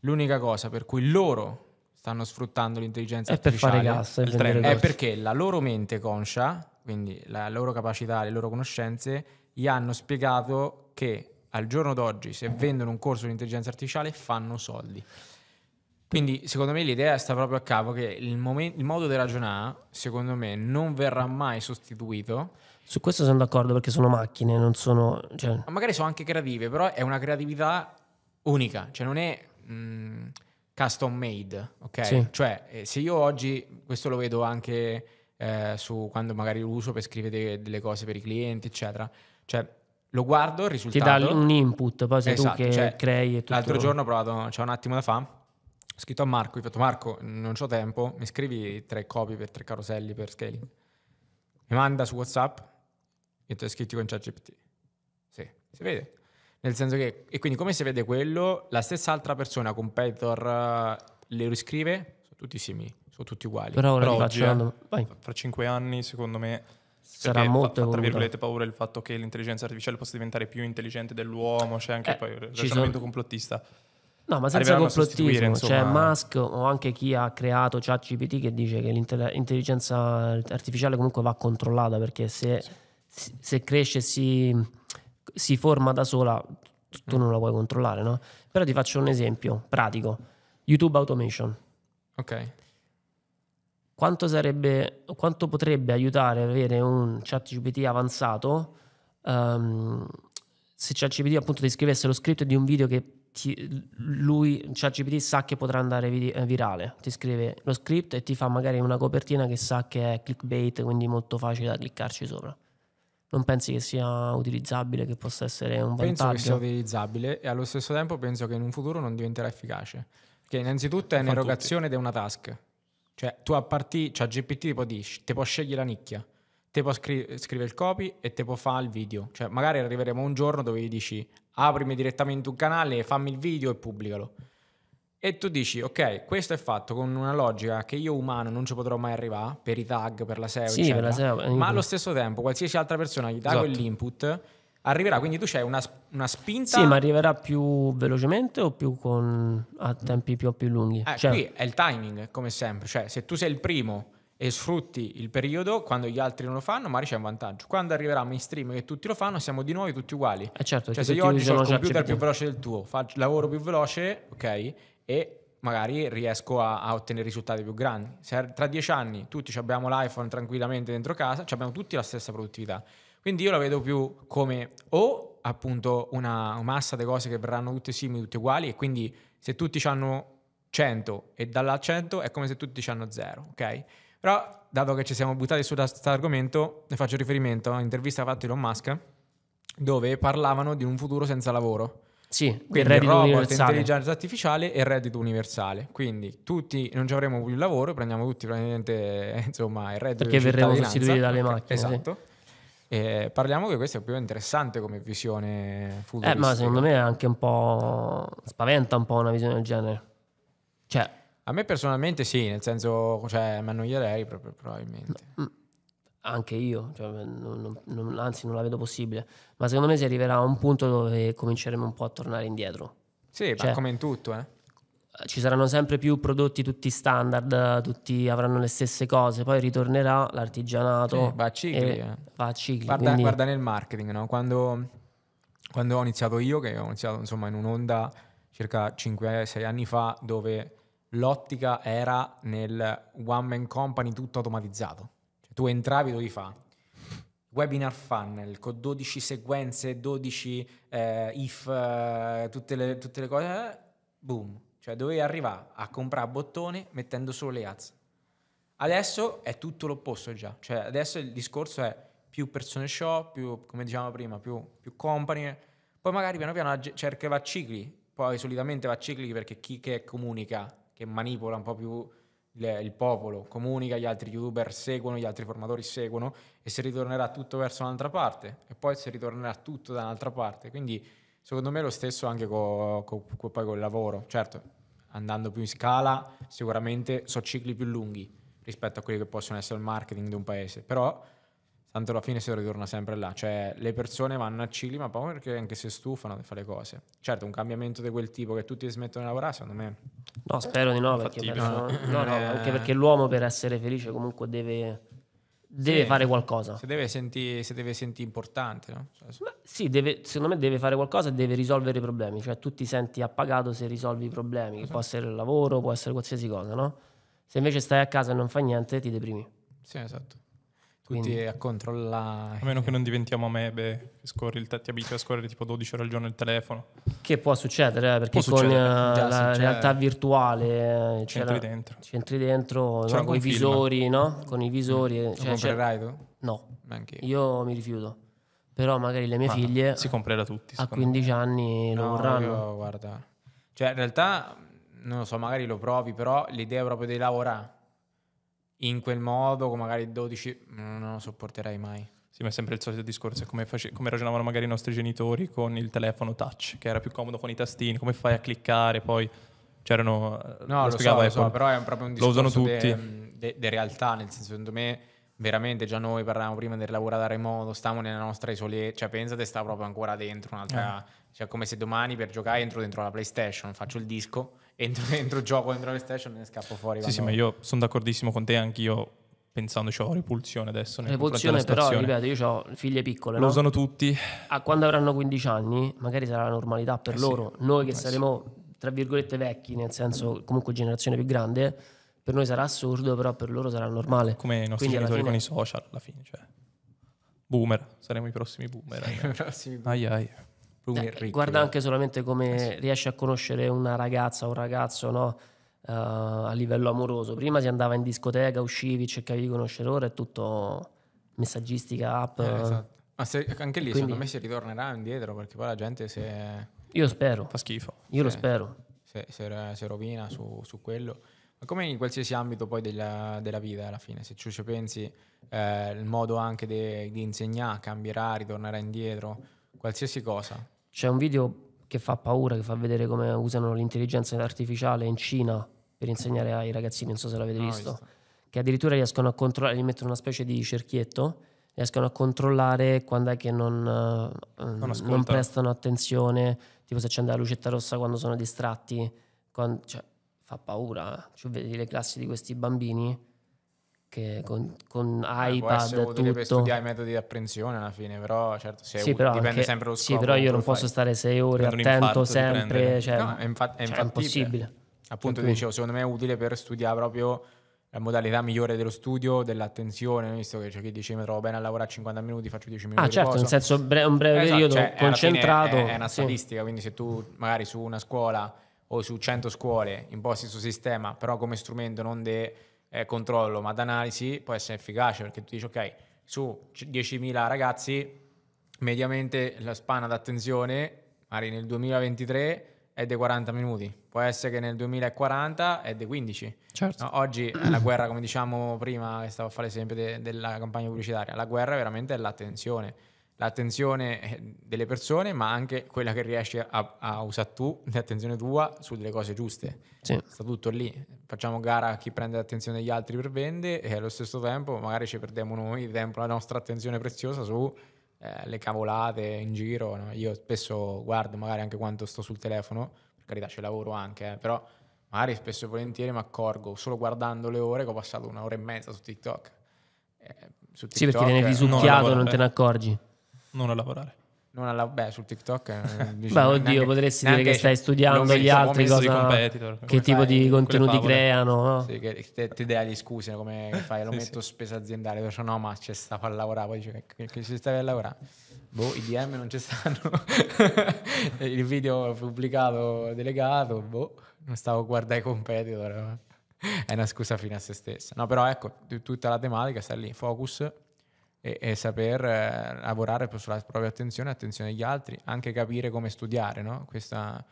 L'unica cosa per cui loro stanno sfruttando l'intelligenza è artificiale. Per fare gas, è, per è perché la loro mente conscia, quindi la loro capacità, le loro conoscenze, gli hanno spiegato che al giorno d'oggi se vendono un corso di intelligenza artificiale fanno soldi. Quindi secondo me l'idea sta proprio a capo che il, momen- il modo di ragionare, secondo me, non verrà mai sostituito. Su questo sono d'accordo perché sono macchine, non sono... Cioè... magari sono anche creative, però è una creatività unica, cioè non è... Mh, mm, custom made, ok? Sì. Cioè, eh, se io oggi, questo lo vedo anche eh, su quando magari lo uso per scrivere de- delle cose per i clienti, eccetera, cioè lo guardo, il risultato... Ti dà un input, poi sei esatto, tu che cioè, crei e tutto. L'altro giorno ho provato, c'è cioè un attimo da fa, ho scritto a Marco, gli ho detto Marco, non ho tempo, mi scrivi tre copie per tre caroselli per scaling. Mi manda su WhatsApp e ti ho scritto con ChatGPT. Sì, si vede. Nel senso che, e quindi come si vede quello, la stessa altra persona, competitor, eh, le riscrive, sono tutti simili, sono tutti uguali. Però ora Però oggi, eh, faccio... fra cinque anni, secondo me, sarà molto fa, tra virgolette paura il fatto che l'intelligenza artificiale possa diventare più intelligente dell'uomo, c'è anche eh, poi il ragionamento sono... complottista. No, ma senza complottismo, c'è Musk o anche chi ha creato ChatGPT che dice che l'intelligenza artificiale comunque va controllata perché se, sì. se cresce si si forma da sola, tu mm. non la puoi controllare, no? Però ti faccio un esempio pratico. YouTube Automation. Ok. Quanto, sarebbe, quanto potrebbe aiutare avere un chat GPT avanzato um, se ChatGPT appunto ti scrivesse lo script di un video che ti, lui, ChatGPT sa che potrà andare eh, virale, ti scrive lo script e ti fa magari una copertina che sa che è clickbait, quindi molto facile da cliccarci sopra. Non pensi che sia utilizzabile, che possa essere un penso vantaggio? Penso che sia utilizzabile e allo stesso tempo penso che in un futuro non diventerà efficace. Perché innanzitutto è un'erogazione di una task. Cioè tu a partire, cioè GPT tipo, ti, ti può scegliere la nicchia, ti può scri- scrivere il copy e ti può fare il video. Cioè magari arriveremo un giorno dove gli dici aprimi direttamente un canale, fammi il video e pubblicalo. E tu dici, ok, questo è fatto con una logica che io umano non ci potrò mai arrivare per i tag, per la SEO, sì, eccetera, la SEO. ma allo stesso tempo qualsiasi altra persona gli dà esatto. quell'input, arriverà, quindi tu c'hai una, una, spinta... Sì, ma arriverà più velocemente o più con, a tempi più, più lunghi? Eh, cioè... Qui è il timing, come sempre, cioè se tu sei il primo e sfrutti il periodo quando gli altri non lo fanno, magari c'è un vantaggio. Quando arriverà mainstream che tutti lo fanno, siamo di nuovo tutti uguali. Eh certo, cioè, se io oggi ho il computer più veloce del tuo, faccio, lavoro più veloce, ok, e magari riesco a, a ottenere risultati più grandi. Se tra dieci anni tutti abbiamo l'iPhone tranquillamente dentro casa, abbiamo tutti la stessa produttività. Quindi io la vedo più come o appunto una massa di cose che verranno tutte simili, tutte uguali e quindi se tutti hanno 100 e dalla 100 è come se tutti hanno 0, ok? Però dato che ci siamo buttati su questo argomento, ne faccio riferimento a un'intervista fatta da Elon Musk dove parlavano di un futuro senza lavoro sì, Quindi il reddito robot, universale. intelligenza artificiale e reddito universale. Quindi tutti non ci avremo più il lavoro, prendiamo tutti praticamente insomma, il reddito Perché verremo sostituiti dalle macchine. Esatto. Sì. E parliamo che questa è più interessante come visione futura. Eh, ma secondo me è anche un po'. spaventa un po' una visione del genere. Cioè. A me personalmente sì, nel senso, cioè, mi annoierei proprio probabilmente. No. Mm, mm anche io, cioè, non, non, anzi non la vedo possibile, ma secondo me si arriverà a un punto dove cominceremo un po' a tornare indietro. Sì, cioè, ma come in tutto, eh. eh? Ci saranno sempre più prodotti tutti standard, tutti avranno le stesse cose, poi ritornerà l'artigianato. Sì, va a cicli. Eh. Va a cicli guarda, quindi... guarda, nel marketing, no? quando, quando, ho iniziato io, che ho iniziato insomma in un'onda circa 5-6 anni fa, dove l'ottica era nel one man company tutto automatizzato tu entravi, dovevi fare webinar funnel con 12 sequenze, 12 eh, if, eh, tutte, le, tutte, le, cose, eh, boom. Cioè dovevi arrivare a comprare bottoni mettendo solo le ads. Adesso è tutto l'opposto già, cioè adesso il discorso è più persone show, più, come dicevamo prima, più, più company, poi magari piano piano cerca va a cicli, poi solitamente va a cicli perché chi che comunica, che manipola un po' più le, il popolo comunica, gli altri youtuber seguono, gli altri formatori seguono e se ritornerà tutto verso un'altra parte e poi se ritornerà tutto da un'altra parte. Quindi secondo me lo stesso anche co, co, co, poi lavoro. Certo, andando più in scala sicuramente sono cicli più lunghi rispetto a quelli che possono essere il marketing di un paese, però tanto alla fine si ritorna sempre là, cioè le persone vanno a Cili ma poi perché anche se stufano di fare le cose. Certo, un cambiamento di quel tipo che tutti smettono di lavorare, secondo me... No, spero di no, perché, perché, no, no, no, anche eh. perché l'uomo per essere felice comunque deve, deve sì, fare qualcosa. Se deve sentire senti importante, no? Cioè, se... sì, deve, secondo me deve fare qualcosa e deve risolvere i problemi, cioè tu ti senti appagato se risolvi i problemi, esatto. può essere il lavoro, può essere qualsiasi cosa, no? Se invece stai a casa e non fai niente ti deprimi. Sì, esatto. Quindi, a controllare. A meno che non diventiamo amebe, scorri, ti abitui a scorrere tipo 12 ore al giorno il telefono. Che può succedere, eh, perché può con eh, Già, la realtà virtuale c'entri la, dentro. C'entri dentro no? con i visori, no? Con i mm. visori. Mm. Cioè, comprerai tu? No, Anch'io. io mi rifiuto. Però magari le mie Ma figlie... Si comprerà tutti. A 15 me. anni lo no, vorranno. Io, guarda. Cioè, in realtà, non lo so, magari lo provi, però l'idea proprio di lavorare in quel modo, con magari 12, mm, non lo sopporterei mai. Sì, ma è sempre il solito discorso, è come, face- come, ragionavano magari i nostri genitori con il telefono touch, che era più comodo con i tastini, come fai a cliccare, poi c'erano... Eh, no, lo, lo, so, lo so, però è proprio un discorso di usano mm, De, de realtà, nel senso, secondo me, veramente già noi parlavamo prima del lavorare da remoto, stavamo nella nostra isoletta, cioè pensate sta proprio ancora dentro un'altra... Eh cioè, come se domani per giocare entro dentro la PlayStation, faccio il disco, entro dentro, gioco dentro la PlayStation e ne scappo fuori. Sì, sì, ma io sono d'accordissimo con te, anch'io pensandoci ho repulsione adesso. Repulsione però, ripeto, io ho figlie piccole. Lo no? usano tutti. A quando avranno 15 anni, magari sarà la normalità per eh loro. Sì. Noi che eh saremo, tra virgolette, vecchi, nel senso comunque generazione più grande, per noi sarà assurdo, però per loro sarà normale. Come i nostri Quindi genitori fine... con i social, alla fine. Cioè. Boomer, saremo i prossimi boomer. i prossimi boomer. Ai ai. Cioè, Ricco, guarda no? anche solamente come eh sì. riesci a conoscere una ragazza o un ragazzo no? uh, a livello amoroso. Prima si andava in discoteca, uscivi, cercavi di conoscere, ora è tutto messaggistica, app. Eh, esatto. Ma se, anche lì Quindi, secondo me si ritornerà indietro perché poi la gente si è... Io spero. Fa schifo. Io se, lo spero. Si rovina su, su quello. Ma come in qualsiasi ambito poi della, della, vita alla fine, se ci pensi, eh, il modo anche di insegnare cambierà, ritornerà indietro qualsiasi cosa. C'è un video che fa paura, che fa vedere come usano l'intelligenza artificiale in Cina per insegnare ai ragazzini, non so se l'avete no, ah, visto, visto, che addirittura riescono a controllare, gli mettono una specie di cerchietto, riescono a controllare quando è che non, eh, non, non prestano attenzione, tipo se accende la lucetta rossa quando sono distratti, quando, cioè, fa paura, eh. cioè, vedi le classi di questi bambini che con, con eh, iPad eh, tutto per studiare i metodi di apprensione alla fine però certo se sì, però dipende anche, sempre lo scopo sì però io non posso fai. stare sei ore Prendo attento sempre cioè, no, è, infa- è, cioè, è impossibile appunto dicevo secondo me è utile per studiare proprio la modalità migliore dello studio, dell'attenzione, visto che c'è chi dice mi trovo bene a lavorare 50 minuti, faccio 10 minuti. Ah, certo, riposo. in senso bre- un breve esatto, periodo cioè, concentrato. È, è, una statistica, sì. quindi se tu magari su una scuola o su 100 scuole imposti il questo sistema, però come strumento non de eh, controllo, ma d'analisi può essere efficace perché tu dici ok, su 10.000 ragazzi mediamente la spana d'attenzione magari nel 2023 è dei 40 minuti, può essere che nel 2040 è dei 15. Certo. No, oggi la guerra, come diciamo prima, che stavo a fare l'esempio de- della campagna pubblicitaria, la guerra veramente è l'attenzione l'attenzione eh, delle persone, ma anche quella che riesci a, a usare tu, l'attenzione tua sulle cose giuste. Sì. Sta tutto lì. Facciamo gara a chi prende l'attenzione degli altri per vendere e allo stesso tempo magari ci perdiamo noi tempo, la nostra attenzione preziosa su eh, le cavolate in giro. No? Io spesso guardo magari anche quando sto sul telefono, per carità c'è lavoro anche, eh, però magari spesso e volentieri mi accorgo solo guardando le ore che ho passato un'ora e mezza su TikTok. Eh, su TikTok sì, perché viene risucchiato, non, non te ne accorgi. Non a lavorare. Non alla, beh, sul TikTok. Diciamo, beh, oddio, neanche, potresti neanche dire che stai studiando gli altri cosa, che tipo di contenuti creano. No? Sì, che te, te dai le scuse come fai, lo sì, metto sì. spesa aziendale, perciò no, ma c'è stavo a lavorare, poi dice che, ci stavi a lavorare. Boh, i DM non ci stanno. Il video pubblicato delegato, boh, non stavo a guardare i competitor. Eh. È una scusa fine a se stessa. No, però ecco, tutta la tematica sta lì, focus e, e saper eh, lavorare sulla propria attenzione, attenzione agli altri, anche capire come studiare, no? Questa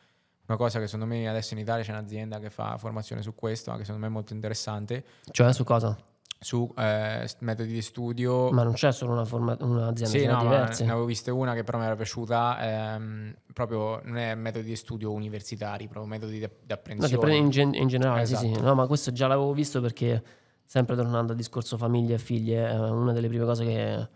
una cosa che secondo me adesso in Italia c'è un'azienda che fa formazione su questo, anche secondo me è molto interessante. Cioè su cosa? Su eh, metodi di studio. Ma non c'è solo una forma, un'azienda, sì, no, diverse. Ne avevo vista una che però mi era piaciuta, ehm, proprio non è metodi di studio universitari, proprio metodi di, di apprensione. No, che prende in, gen- in generale, esatto. sì, sì. Esatto. No, ma questo già l'avevo visto perché sempre tornando al discorso famiglia e figlie, eh, una delle prime cose che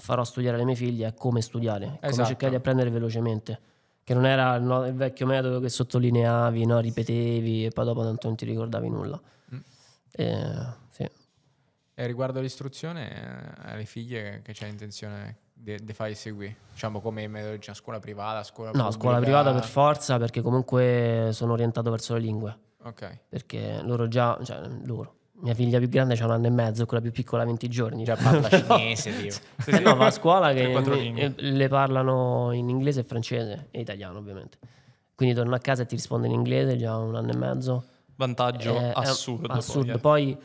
farò studiare alle mie figlie è come studiare, esatto. come cercare di apprendere velocemente. Che non era il, no, il vecchio metodo che sottolineavi, no, ripetevi e poi dopo tanto non ti ricordavi nulla. Mm. E, eh, sì. e, riguardo all'istruzione, eh, alle figlie che c'è intenzione di de- fare seguire? Diciamo come metodo, cioè scuola privata, scuola no, pubblica? No, scuola privata per forza perché comunque sono orientato verso le lingue. Ok. Perché loro già, cioè loro, mia figlia più grande ha un anno e mezzo, quella più piccola 20 giorni, già parla cinese, no. Dio. Eh no, va a scuola che eh, le parlano in inglese e francese e italiano ovviamente. Quindi torna a casa e ti risponde in inglese, già un anno e mezzo. Vantaggio è, assurdo. È assurdo. Poi, eh. poi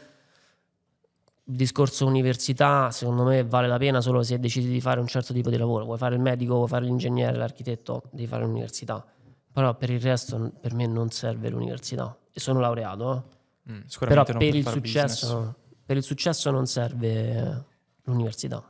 il discorso università, secondo me, vale la pena solo se decidi di fare un certo tipo di lavoro. Vuoi fare il medico, vuoi fare l'ingegnere, l'architetto, devi fare l'università. Però per il resto per me non serve l'università. E sono laureato, eh Mm, Però per il, successo, per il, successo, non serve l'università.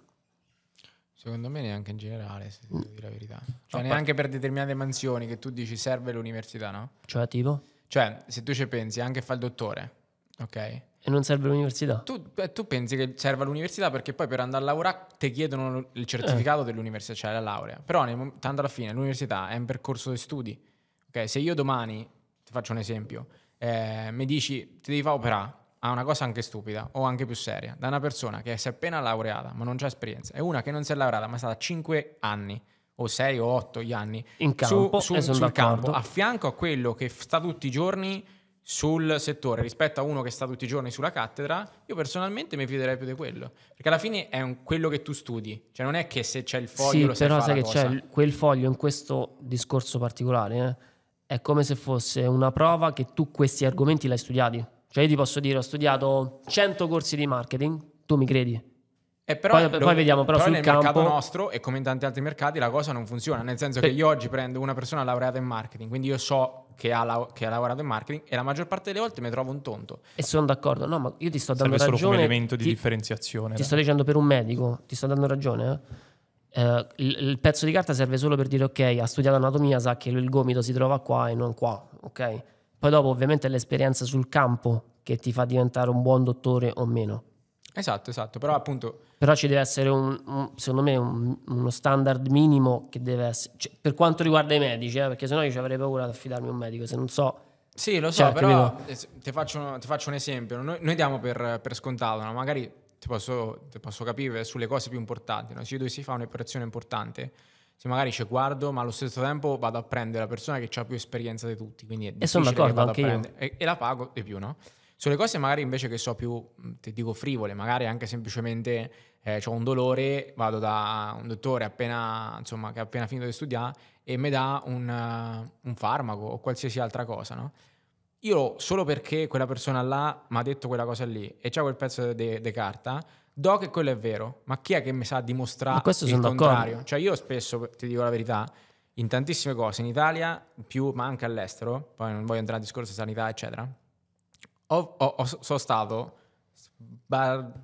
Secondo me neanche in generale, se devo mm. dire la verità. Cioè, no, neanche per determinate mansioni che tu dici serve l'università, no? Cioè, tipo? Cioè, se tu ci pensi, anche fa il dottore, ok? E non serve l'università. Tu, eh, tu, pensi che serva l'università perché poi per andare a lavorare ti chiedono il certificato eh. dell'università, cioè la laurea. Però nel, tanto alla fine l'università è un percorso di studi. ok? Se io domani, ti faccio un esempio, eh, mi dici ti devi fare operare a ah, una cosa anche stupida o anche più seria, da una persona che si è appena laureata ma non c'è esperienza e una che non si è laureata ma è stata 5 anni o 6 o 8 gli anni in campo, su, eh, su, sul campo, a fianco a quello che sta tutti i giorni sul settore rispetto a uno che sta tutti i giorni sulla cattedra, io personalmente mi fiderei più di quello, perché alla fine è un, quello che tu studi, cioè non è che se c'è il foglio sì, lo però sai che cosa. c'è quel foglio in questo discorso particolare, eh? è come se fosse una prova che tu questi argomenti li hai studiati. Cioè io ti posso dire ho studiato 100 corsi di marketing, tu mi credi? E però, poi, lo, poi vediamo però, però nel campo... mercato nostro e come in tanti altri mercati la cosa non funziona, nel senso per... che io oggi prendo una persona laureata in marketing, quindi io so che ha, la... che ha, lavorato in marketing e la maggior parte delle volte mi trovo un tonto. E sono d'accordo, no, ma io ti sto dando Serve ragione. Serve solo come elemento di ti... differenziazione. Ti dai. sto dicendo per un medico, ti sto dando ragione, eh? Uh, il, il, pezzo di carta serve solo per dire ok, ha studiato anatomia, sa che il gomito si trova qua e non qua, ok? Poi dopo ovviamente è l'esperienza sul campo che ti fa diventare un buon dottore o meno. Esatto, esatto, però appunto... Però ci deve essere un, un secondo me un, uno standard minimo che deve essere... Cioè, per quanto riguarda i medici, eh, perché sennò io ci avrei paura ad affidarmi a un medico, se non so... Sì, lo so, cioè, però ti faccio, faccio, un esempio. Noi, noi diamo per, per scontato, no? magari ti posso, ti posso capire sulle cose più importanti, no? se io dovessi fare un'operazione importante, se magari ci guardo, ma allo stesso tempo vado a prendere la persona che ha più esperienza di tutti, quindi è e sono d'accordo, anche io. E, e, la pago di più, no? Sulle cose magari invece che so più, ti dico frivole, magari anche semplicemente eh, ho un dolore, vado da un dottore appena, insomma, che ha appena finito di studiare e mi dà un, uh, un farmaco o qualsiasi altra cosa, no? io solo perché quella persona là mi ha detto quella cosa lì e c'è quel pezzo di carta, do che quello è vero, ma chi è che mi sa dimostrare il contrario? D'accordo. Cioè io spesso, ti dico la verità, in tantissime cose, in Italia più, ma anche all'estero, poi non voglio entrare nel discorso di sanità, eccetera, ho, ho, ho, sono stato,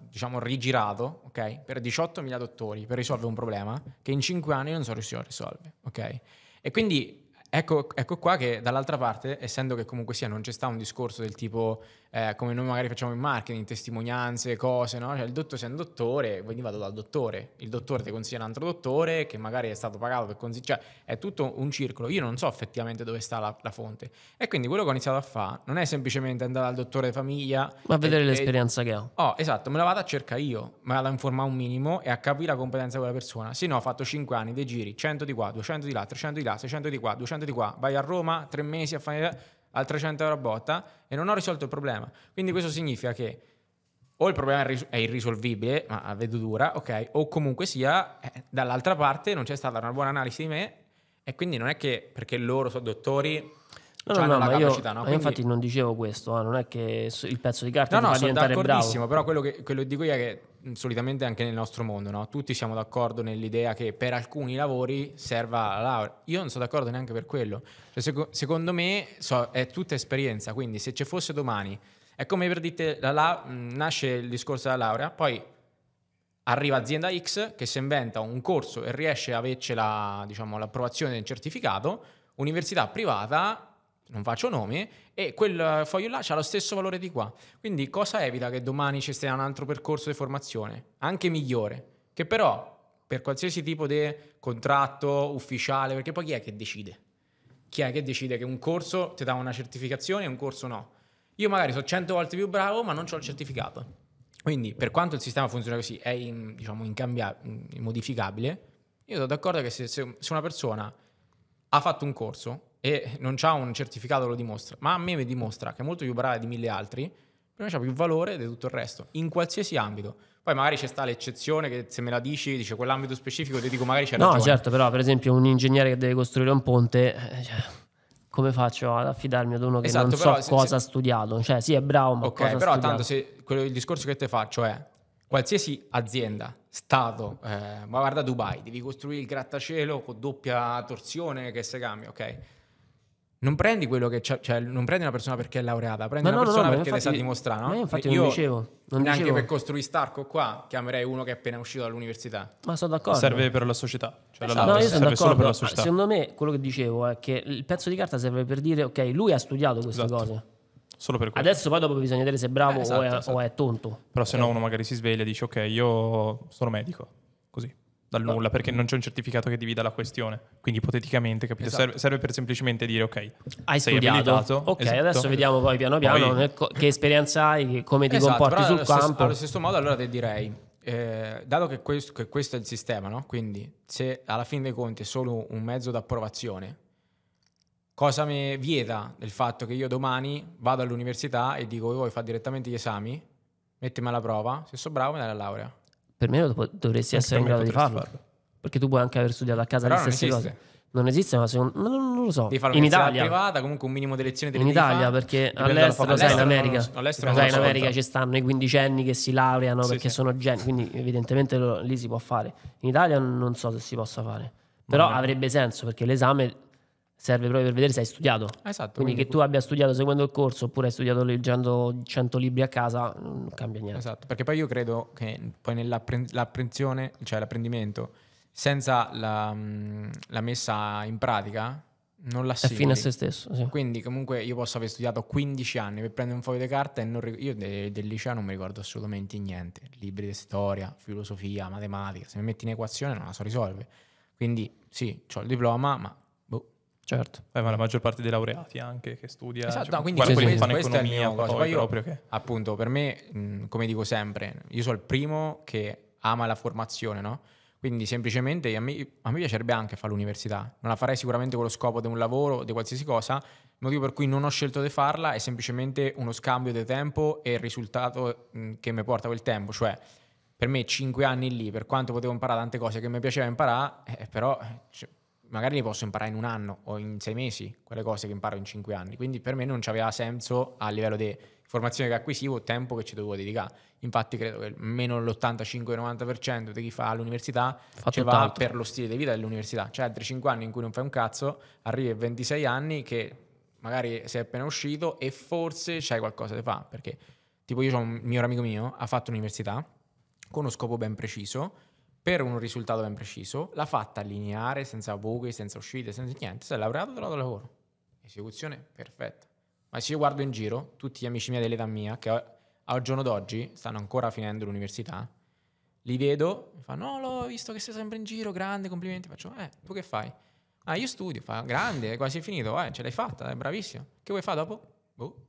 diciamo, rigirato, ok, per 18.000 dottori per risolvere un problema che in 5 anni non sono riuscito a risolvere, ok? E quindi Ecco, ecco, qua che dall'altra parte, essendo che comunque sia non c'è sta un discorso del tipo eh, come noi magari facciamo in marketing, testimonianze, cose, no? Cioè il dottore, se è un dottore, quindi vado dal dottore, il dottore ti consiglia un altro dottore che magari è stato pagato per consigliare, cioè è tutto un circolo, io non so effettivamente dove sta la, la fonte. E quindi quello che ho iniziato a fare non è semplicemente andare dal dottore di famiglia, ma vedere e, l'esperienza e, che ha. Oh, esatto, me la vado a cercare io, me la vado informare un minimo e a capire la competenza di quella persona. Se no, ho fatto 5 anni, dei giri, 100 di qua, 200 di là, 300 di là, 600 di qua, 200 di qua, vai a Roma, 3 mesi a fare al 300 euro a botta e non ho risolto il problema. Quindi questo significa che o il problema è irrisolvibile, ma vedo dura, ok, o comunque sia, eh, dall'altra parte non c'è stata una buona analisi di me e quindi non è che perché loro sono dottori No, cioè no, no, ma capacità, io, no? Quindi... io, infatti non dicevo questo, eh? non è che il pezzo di carta no, no, sono d'accordissimo, bravo. però quello che, quello dico io è che solitamente anche nel nostro mondo, no? tutti siamo d'accordo nell'idea che per alcuni lavori serva la laurea, io non sono d'accordo neanche per quello, cioè, sec- secondo me so, è tutta esperienza, quindi se ci fosse domani, è come per dire, la la- nasce il discorso della laurea, poi arriva azienda X che si inventa un corso e riesce a avercela diciamo, l'approvazione del certificato, università privata non faccio nomi, e quel foglio là ha lo stesso valore di qua. Quindi cosa evita che domani ci sia un altro percorso di formazione, anche migliore, che però per qualsiasi tipo di contratto ufficiale, perché poi chi è che decide? Chi è che decide che un corso ti dà una certificazione e un corso no? Io magari sono 100 volte più bravo, ma non ho il certificato. Quindi, per quanto il sistema funziona così, è in, diciamo, immodificabile, io sono d'accordo che se, se una persona ha fatto un corso e non ha un certificato lo dimostra, ma a me mi dimostra che è molto più brava di mille altri, per c'ha più valore di tutto il resto, in qualsiasi ambito. Poi magari c'è sta l'eccezione che se me la dici, dice quell'ambito specifico, ti dico magari c'è ragione. No, certo, però per esempio un ingegnere che deve costruire un ponte... Eh, cioè come faccio ad affidarmi ad uno che esatto, non so se, cosa ha studiato? Cioè, sì, è bravo, ma okay, però tanto se quello, il discorso che ti faccio è qualsiasi azienda, stato, eh, ma guarda Dubai, devi costruire il grattacielo con doppia torsione che se cambia, ok? non prendi quello che c'è, cioè non prendi una persona perché è laureata, prendi no, una no, persona no, perché le sa dimostrare. No? Ma infatti io non dicevo. Non neanche dicevo. per costruire Starco qua chiamerei uno che è appena uscito dall'università. Ma sono d'accordo. Serve per la società. Cioè esatto. la laurea serve solo per la società. Ma secondo me quello che dicevo è che il pezzo di carta serve per dire ok, lui ha studiato queste esatto. cose. Solo per questo. Adesso poi dopo bisogna vedere se è bravo eh, esatto, o, è, esatto. o, è, tonto. Però se no uno magari si sveglia e dice ok, io sono medico. Così dal nulla perché non c'è un certificato che divida la questione. Quindi ipoteticamente, capito? Esatto. Serve, serve, per semplicemente dire ok, hai sei studiato. abilitato. Ok, esatto. adesso vediamo poi piano piano poi... che esperienza hai, come ti esatto, comporti sul allo campo. Stesso, allo stesso modo allora ti direi eh, dato che questo, che questo, è il sistema, no? quindi se alla fine dei conti è solo un mezzo d'approvazione, cosa mi vieta del fatto che io domani vado all'università e dico voi fare direttamente gli esami, mettimi alla prova, se sono bravo mi dai la laurea per me lo dovresti essere in grado di farlo. farlo. Perché tu puoi anche aver studiato a casa le stesse cose. Non esiste, ma secondo me non, non lo so. Devi farlo in Italia privata, comunque un minimo di lezioni In Italia, fare. perché all'estero, all'estero, sai, in America, non, all'estero sai, in America ci stanno i quindicenni che si laureano sì, perché sì. sono geni, quindi evidentemente lì si può fare. In Italia non so se si possa fare. Però avrebbe senso perché l'esame serve proprio per vedere se hai studiato. Esatto. Quindi, quindi che tu abbia studiato seguendo il corso oppure hai studiato leggendo 100 libri a casa non cambia niente. Esatto, perché poi io credo che poi nell'apprensione, cioè l'apprendimento, senza la, la messa in pratica non la simili. È fine a se stesso. Sì. Quindi comunque io posso aver studiato 15 anni per prendere un foglio di carta e non ric- io de- del liceo non mi ricordo assolutamente niente. Libri di storia, filosofia, matematica, se mi metti in equazione non la so risolvere. Quindi sì, ho il diploma, ma Certo. Eh, ma la maggior parte dei laureati anche che studia, esatto, cioè, no, quindi guarda, questo, quelli questo, economia, cosa, poi io, proprio che... Appunto, per me, mh, come dico sempre, io sono il primo che ama la formazione, no? Quindi semplicemente a me, a me, piacerebbe anche fare l'università, non la farei sicuramente con lo scopo di un lavoro, di qualsiasi cosa, il motivo per cui non ho scelto di farla è semplicemente uno scambio di tempo e il risultato che mi porta quel tempo, cioè per me cinque anni lì, per quanto potevo imparare tante cose che mi piaceva imparare, eh, però cioè, magari li posso imparare in un anno o in sei mesi, quelle cose che imparo in cinque anni. Quindi per me non aveva senso a livello di formazione che acquisivo, tempo che ci dovevo dedicare. Infatti credo che meno l'85-90% di chi fa all'università ci va tanto. per lo stile di vita dell'università. Cioè altri cinque anni in cui non fai un cazzo, arrivi a 26 anni che magari sei appena uscito e forse c'hai qualcosa da fare. Perché tipo io ho un mio amico mio, ha fatto l'università con uno scopo ben preciso, per un risultato ben preciso, l'ha fatta lineare, senza buchi, senza uscite, senza niente, si è laureato e trovato lavoro. Esecuzione perfetta. Ma se io guardo in giro, tutti gli amici miei dell'età mia, che al giorno d'oggi stanno ancora finendo l'università, li vedo, mi fanno, no, l'ho visto che sei sempre in giro, grande, complimenti, faccio, eh, tu che fai? Ah, io studio, fa, grande, è quasi finito, eh, ce l'hai fatta, è eh, bravissimo. Che vuoi fare dopo? Boh.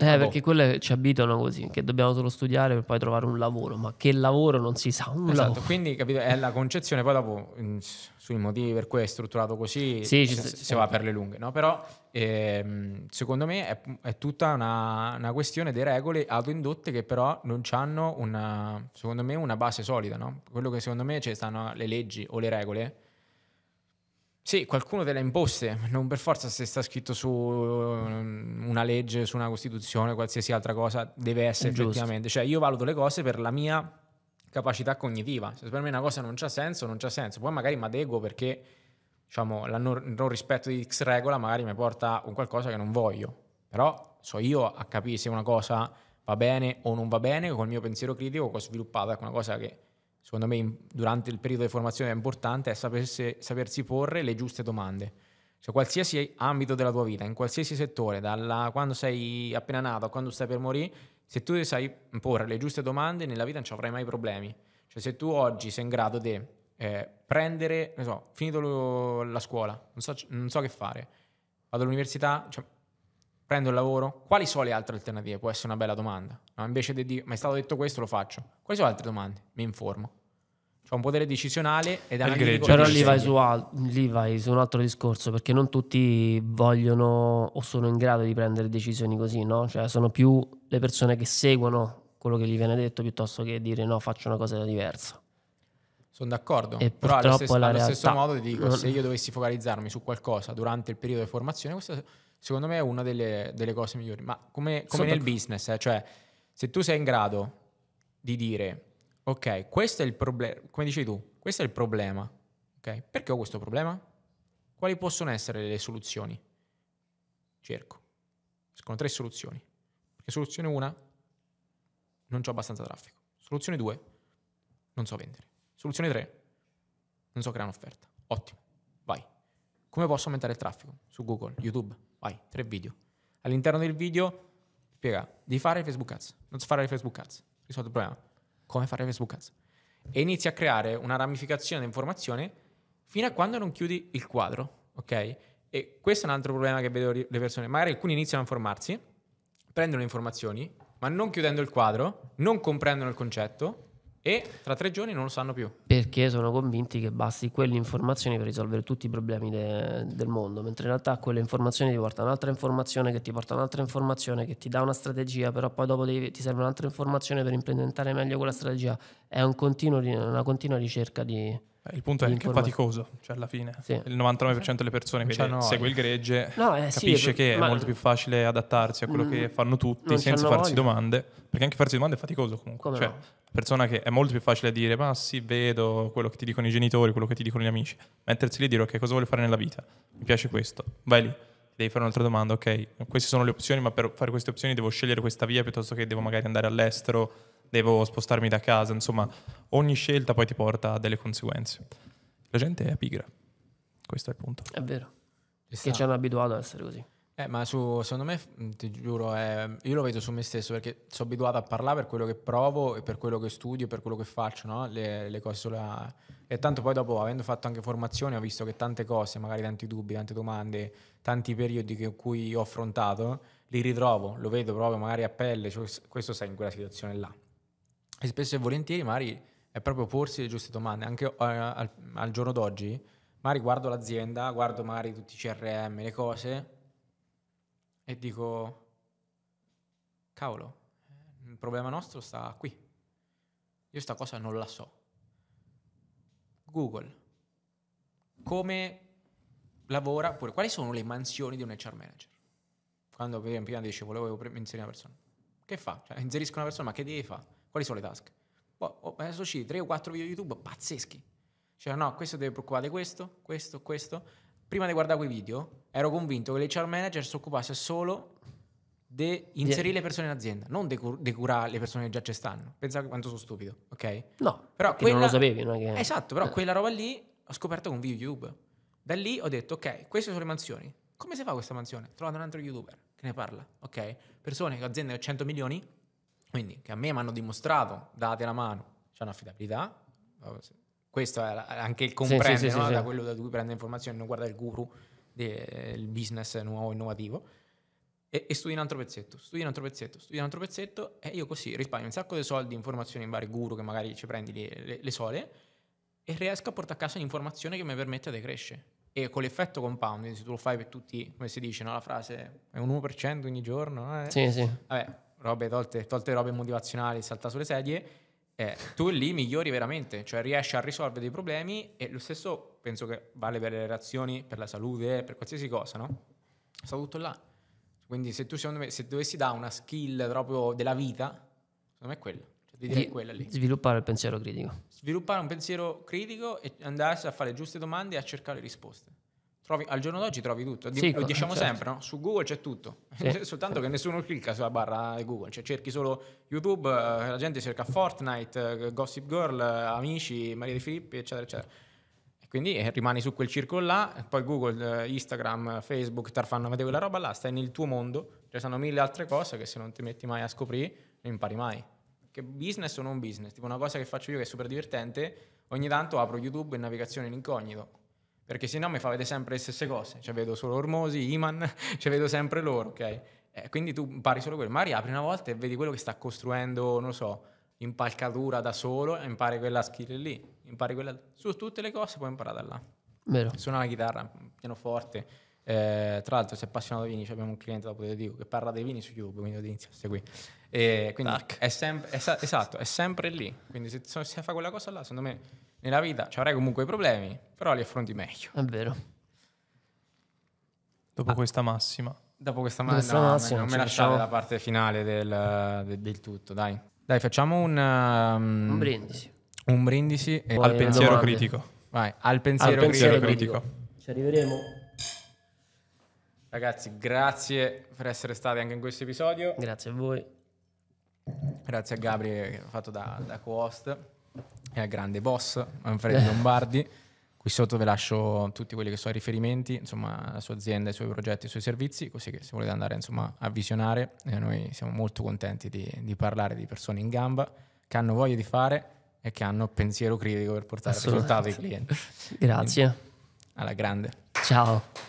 Eh, ah, perché boh. quelle ci abitano così, che dobbiamo solo studiare per poi trovare un lavoro, ma che lavoro non si sa. Un esatto, lavoro. quindi capito, è la concezione, poi dopo mm, sui motivi per cui è strutturato così sì, si, si va per le lunghe, no? però ehm, secondo me è, è tutta una, una, questione di regole autoindotte che però non hanno una, secondo me una base solida, no? quello che secondo me ci cioè, stanno le leggi o le regole sì, qualcuno te la imposte, non per forza se sta scritto su uh, una legge, su una costituzione, qualsiasi altra cosa, deve essere Giusto. effettivamente. Cioè io valuto le cose per la mia capacità cognitiva. Se per me una cosa non c'ha senso, non c'ha senso. Poi magari mi adeguo perché diciamo, il non, non rispetto di X regola magari mi porta un qualcosa che non voglio. Però so io a capire se una cosa va bene o non va bene, col mio pensiero critico ho sviluppato ecco, una cosa che secondo me durante il periodo di formazione è importante, è sapersi, sapersi porre le giuste domande. Cioè qualsiasi ambito della tua vita, in qualsiasi settore, da quando sei appena nato a quando stai per morire, se tu sai porre le giuste domande nella vita non ci avrai mai problemi. Cioè se tu oggi sei in grado di eh, prendere, non so, finito lo, la scuola, non so, non so, che fare, vado all'università, cioè, prendo il lavoro, quali sono le altre alternative? Può essere una bella domanda. No? Invece di dire, ma è stato detto questo, lo faccio. Quali sono le altre domande? Mi informo. C'è un potere decisionale ed è Però lì vai, su al- lì vai su un altro discorso perché non tutti vogliono o sono in grado di prendere decisioni così, no? Cioè sono più le persone che seguono quello che gli viene detto piuttosto che dire no, faccio una cosa diversa. Sono d'accordo, e però allo, stesso, allo stesso modo ti dico, se io dovessi focalizzarmi su qualcosa durante il periodo di formazione, questa secondo me è una delle, delle cose migliori. Ma come, come nel business, eh? cioè se tu sei in grado di dire Ok, questo è il problema. Come dici tu, questo è il problema. Ok, Perché ho questo problema? Quali possono essere le soluzioni? Cerco. Escono tre soluzioni. Perché soluzione una, non ho abbastanza traffico. Soluzione due, non so vendere. Soluzione tre, non so creare un'offerta. Ottimo, vai. Come posso aumentare il traffico? Su Google, YouTube, vai, tre video. All'interno del video spiega di fare Facebook Ads, non so fare Facebook Ads. Risolto il problema come fare Facebook Ads. E inizi a creare una ramificazione di informazione fino a quando non chiudi il quadro, ok? E questo è un altro problema che vedo le persone. Magari alcuni iniziano a informarsi, prendono le informazioni, ma non chiudendo il quadro, non comprendono il concetto e tra tre giorni non lo sanno più. Perché sono convinti che basti quelle informazioni per risolvere tutti i problemi de- del mondo, mentre in realtà quelle informazioni ti portano un'altra informazione, che ti porta un'altra informazione, che ti dà una strategia, però poi dopo devi, ti serve un'altra informazione per implementare meglio quella strategia. È un continuo, una continua ricerca di, eh, il punto è che è faticoso, cioè alla fine sì. il 99% delle persone che segue il gregge no, eh, capisce sì, che è molto più facile adattarsi a quello mh, mm. che fanno tutti senza farsi voglia. domande, perché anche farsi domande è faticoso comunque. Come cioè, no? persona che è molto più facile dire ma sì, vedo quello che ti dicono i genitori, quello che ti dicono gli amici, mettersi lì e dire ok, cosa voglio fare nella vita? Mi piace questo, vai lì devi fare un'altra domanda, ok, queste sono le opzioni, ma per fare queste opzioni devo scegliere questa via piuttosto che devo magari andare all'estero devo spostarmi da casa, insomma ogni scelta poi ti porta a delle conseguenze. La gente è pigra, questo è il punto. È vero, che ci hanno abituato ad essere così. Eh, ma su, secondo me, ti giuro, eh, io lo vedo su me stesso perché sono abituato a parlare per quello che provo e per quello che studio per quello che faccio, no? le, le, cose sulla... E tanto poi dopo, avendo fatto anche formazione, ho visto che tante cose, magari tanti dubbi, tante domande, tanti periodi che, cui ho affrontato, li ritrovo, lo vedo proprio magari a pelle, cioè, questo sei in quella situazione là. E spesso e volentieri magari è proprio porsi le giuste domande, anche eh, al, al, giorno d'oggi, magari guardo l'azienda, guardo magari tutti i CRM, le cose, e dico, cavolo, il problema nostro sta qui. Io sta cosa non la so. Google, come lavora, pure, quali sono le mansioni di un HR manager? Quando per esempio prima dice volevo inserire una persona, che fa? Cioè, inserisco una persona, ma che deve fare? Quali sono le task? Boh, oh, eh, sono usciti 3 o 4 video YouTube pazzeschi. Cioè, no, questo deve preoccupare questo, questo, questo. Prima di guardare quei video, ero convinto che l'HR manager si occupasse solo di inserire le persone in azienda, non di curare le persone che già ci stanno. Pensa quanto sono stupido, ok? No, però quella... non lo sapevi. Non che... Esatto, però eh. quella roba lì ho scoperto con video YouTube. Da lì ho detto, ok, queste sono le mansioni. Come si fa questa mansione? Trovate un altro youtuber che ne parla, ok? Persone, che aziende che 100 milioni, quindi che a me mi hanno dimostrato, date la mano, c'è un'affidabilità. Questo è anche il comprendere sì, sì, sì, no? da quello da cui prende informazioni, non guarda il guru del business nuovo, innovativo. E, e studi un altro pezzetto, studi un altro pezzetto, studi un altro pezzetto e io così risparmio un sacco di soldi, informazioni in vari guru che magari ci prendi le, le, le sole e riesco a portare a casa un'informazione che mi permette di crescere e con l'effetto compounding, se tu lo fai per tutti, come si dice, no? la frase è un 1% ogni giorno, eh? sì, sì. Vabbè, robe tolte, tolte robe motivazionali, salta sulle sedie, eh, tu lì migliori veramente, cioè riesci a risolvere dei problemi e lo stesso penso che vale per le relazioni, per la salute, per qualsiasi cosa, no? Sta tutto là. Quindi se tu secondo me, se dovessi dare una skill proprio della vita, secondo me è cioè, quella. di lì. Sviluppare il pensiero critico. Sviluppare un pensiero critico e andare a fare le giuste domande e a cercare risposte. Trovi, al giorno d'oggi trovi tutto, sì, lo diciamo certo. sempre, no? su Google c'è tutto, sì. soltanto che nessuno clicca sulla barra di Google, cioè cerchi solo YouTube, eh, la gente cerca Fortnite, eh, Gossip Girl, eh, Amici, Maria De Filippi, eccetera, eccetera. E quindi rimani su quel circolo là, poi Google, Instagram, Facebook ti fanno vedere quella roba là, stai nel tuo mondo, ci cioè sono mille altre cose che se non ti metti mai a scoprire non impari mai. Che business o non business, tipo una cosa che faccio io che è super divertente, ogni tanto apro YouTube in navigazione in incognito perché se no mi fa vedere sempre le stesse cose, cioè vedo solo Ormosi, Iman, cioè vedo sempre loro, ok? Eh, quindi tu impari solo quello, magari apri una volta e vedi quello che sta costruendo, non so, impalcatura da solo e impari quella skill lì, impari quella... Su tutte le cose puoi imparare da là. Vero. Suona la chitarra, pianoforte, eh, tra l'altro, se è appassionato ai vini, cioè abbiamo un cliente dopo te dico, che parla dei vini su YouTube, quindi ti inizia a seguire. E eh, quindi è sempre, esatto, è sempre lì. Quindi se, se fai quella cosa là, secondo me nella vita ci avrai comunque i problemi, però li affronti meglio. È vero. Dopo ah. questa massima. Dopo questa ma- no, massima. Non mi lasciate la parte finale del, del, del, tutto, dai. Dai, facciamo un... Um, un brindisi. Un brindisi. E... al pensiero domande. critico. Vai, al pensiero, al pensiero critico. critico. Ci arriveremo. Ragazzi, grazie per essere stati anche in questo episodio. Grazie a voi. Grazie a Gabriele, che ha fatto da, da co-host è il grande boss Manfredi eh. Lombardi. Qui sotto ve lascio tutti quelli che sono i riferimenti, insomma, la sua azienda, i suoi progetti, i suoi servizi, così che se volete andare insomma, a visionare, eh, noi siamo molto contenti di, di, parlare di persone in gamba che hanno voglia di fare e che hanno pensiero critico per portare risultati ai clienti. Grazie. Quindi, alla grande. Ciao.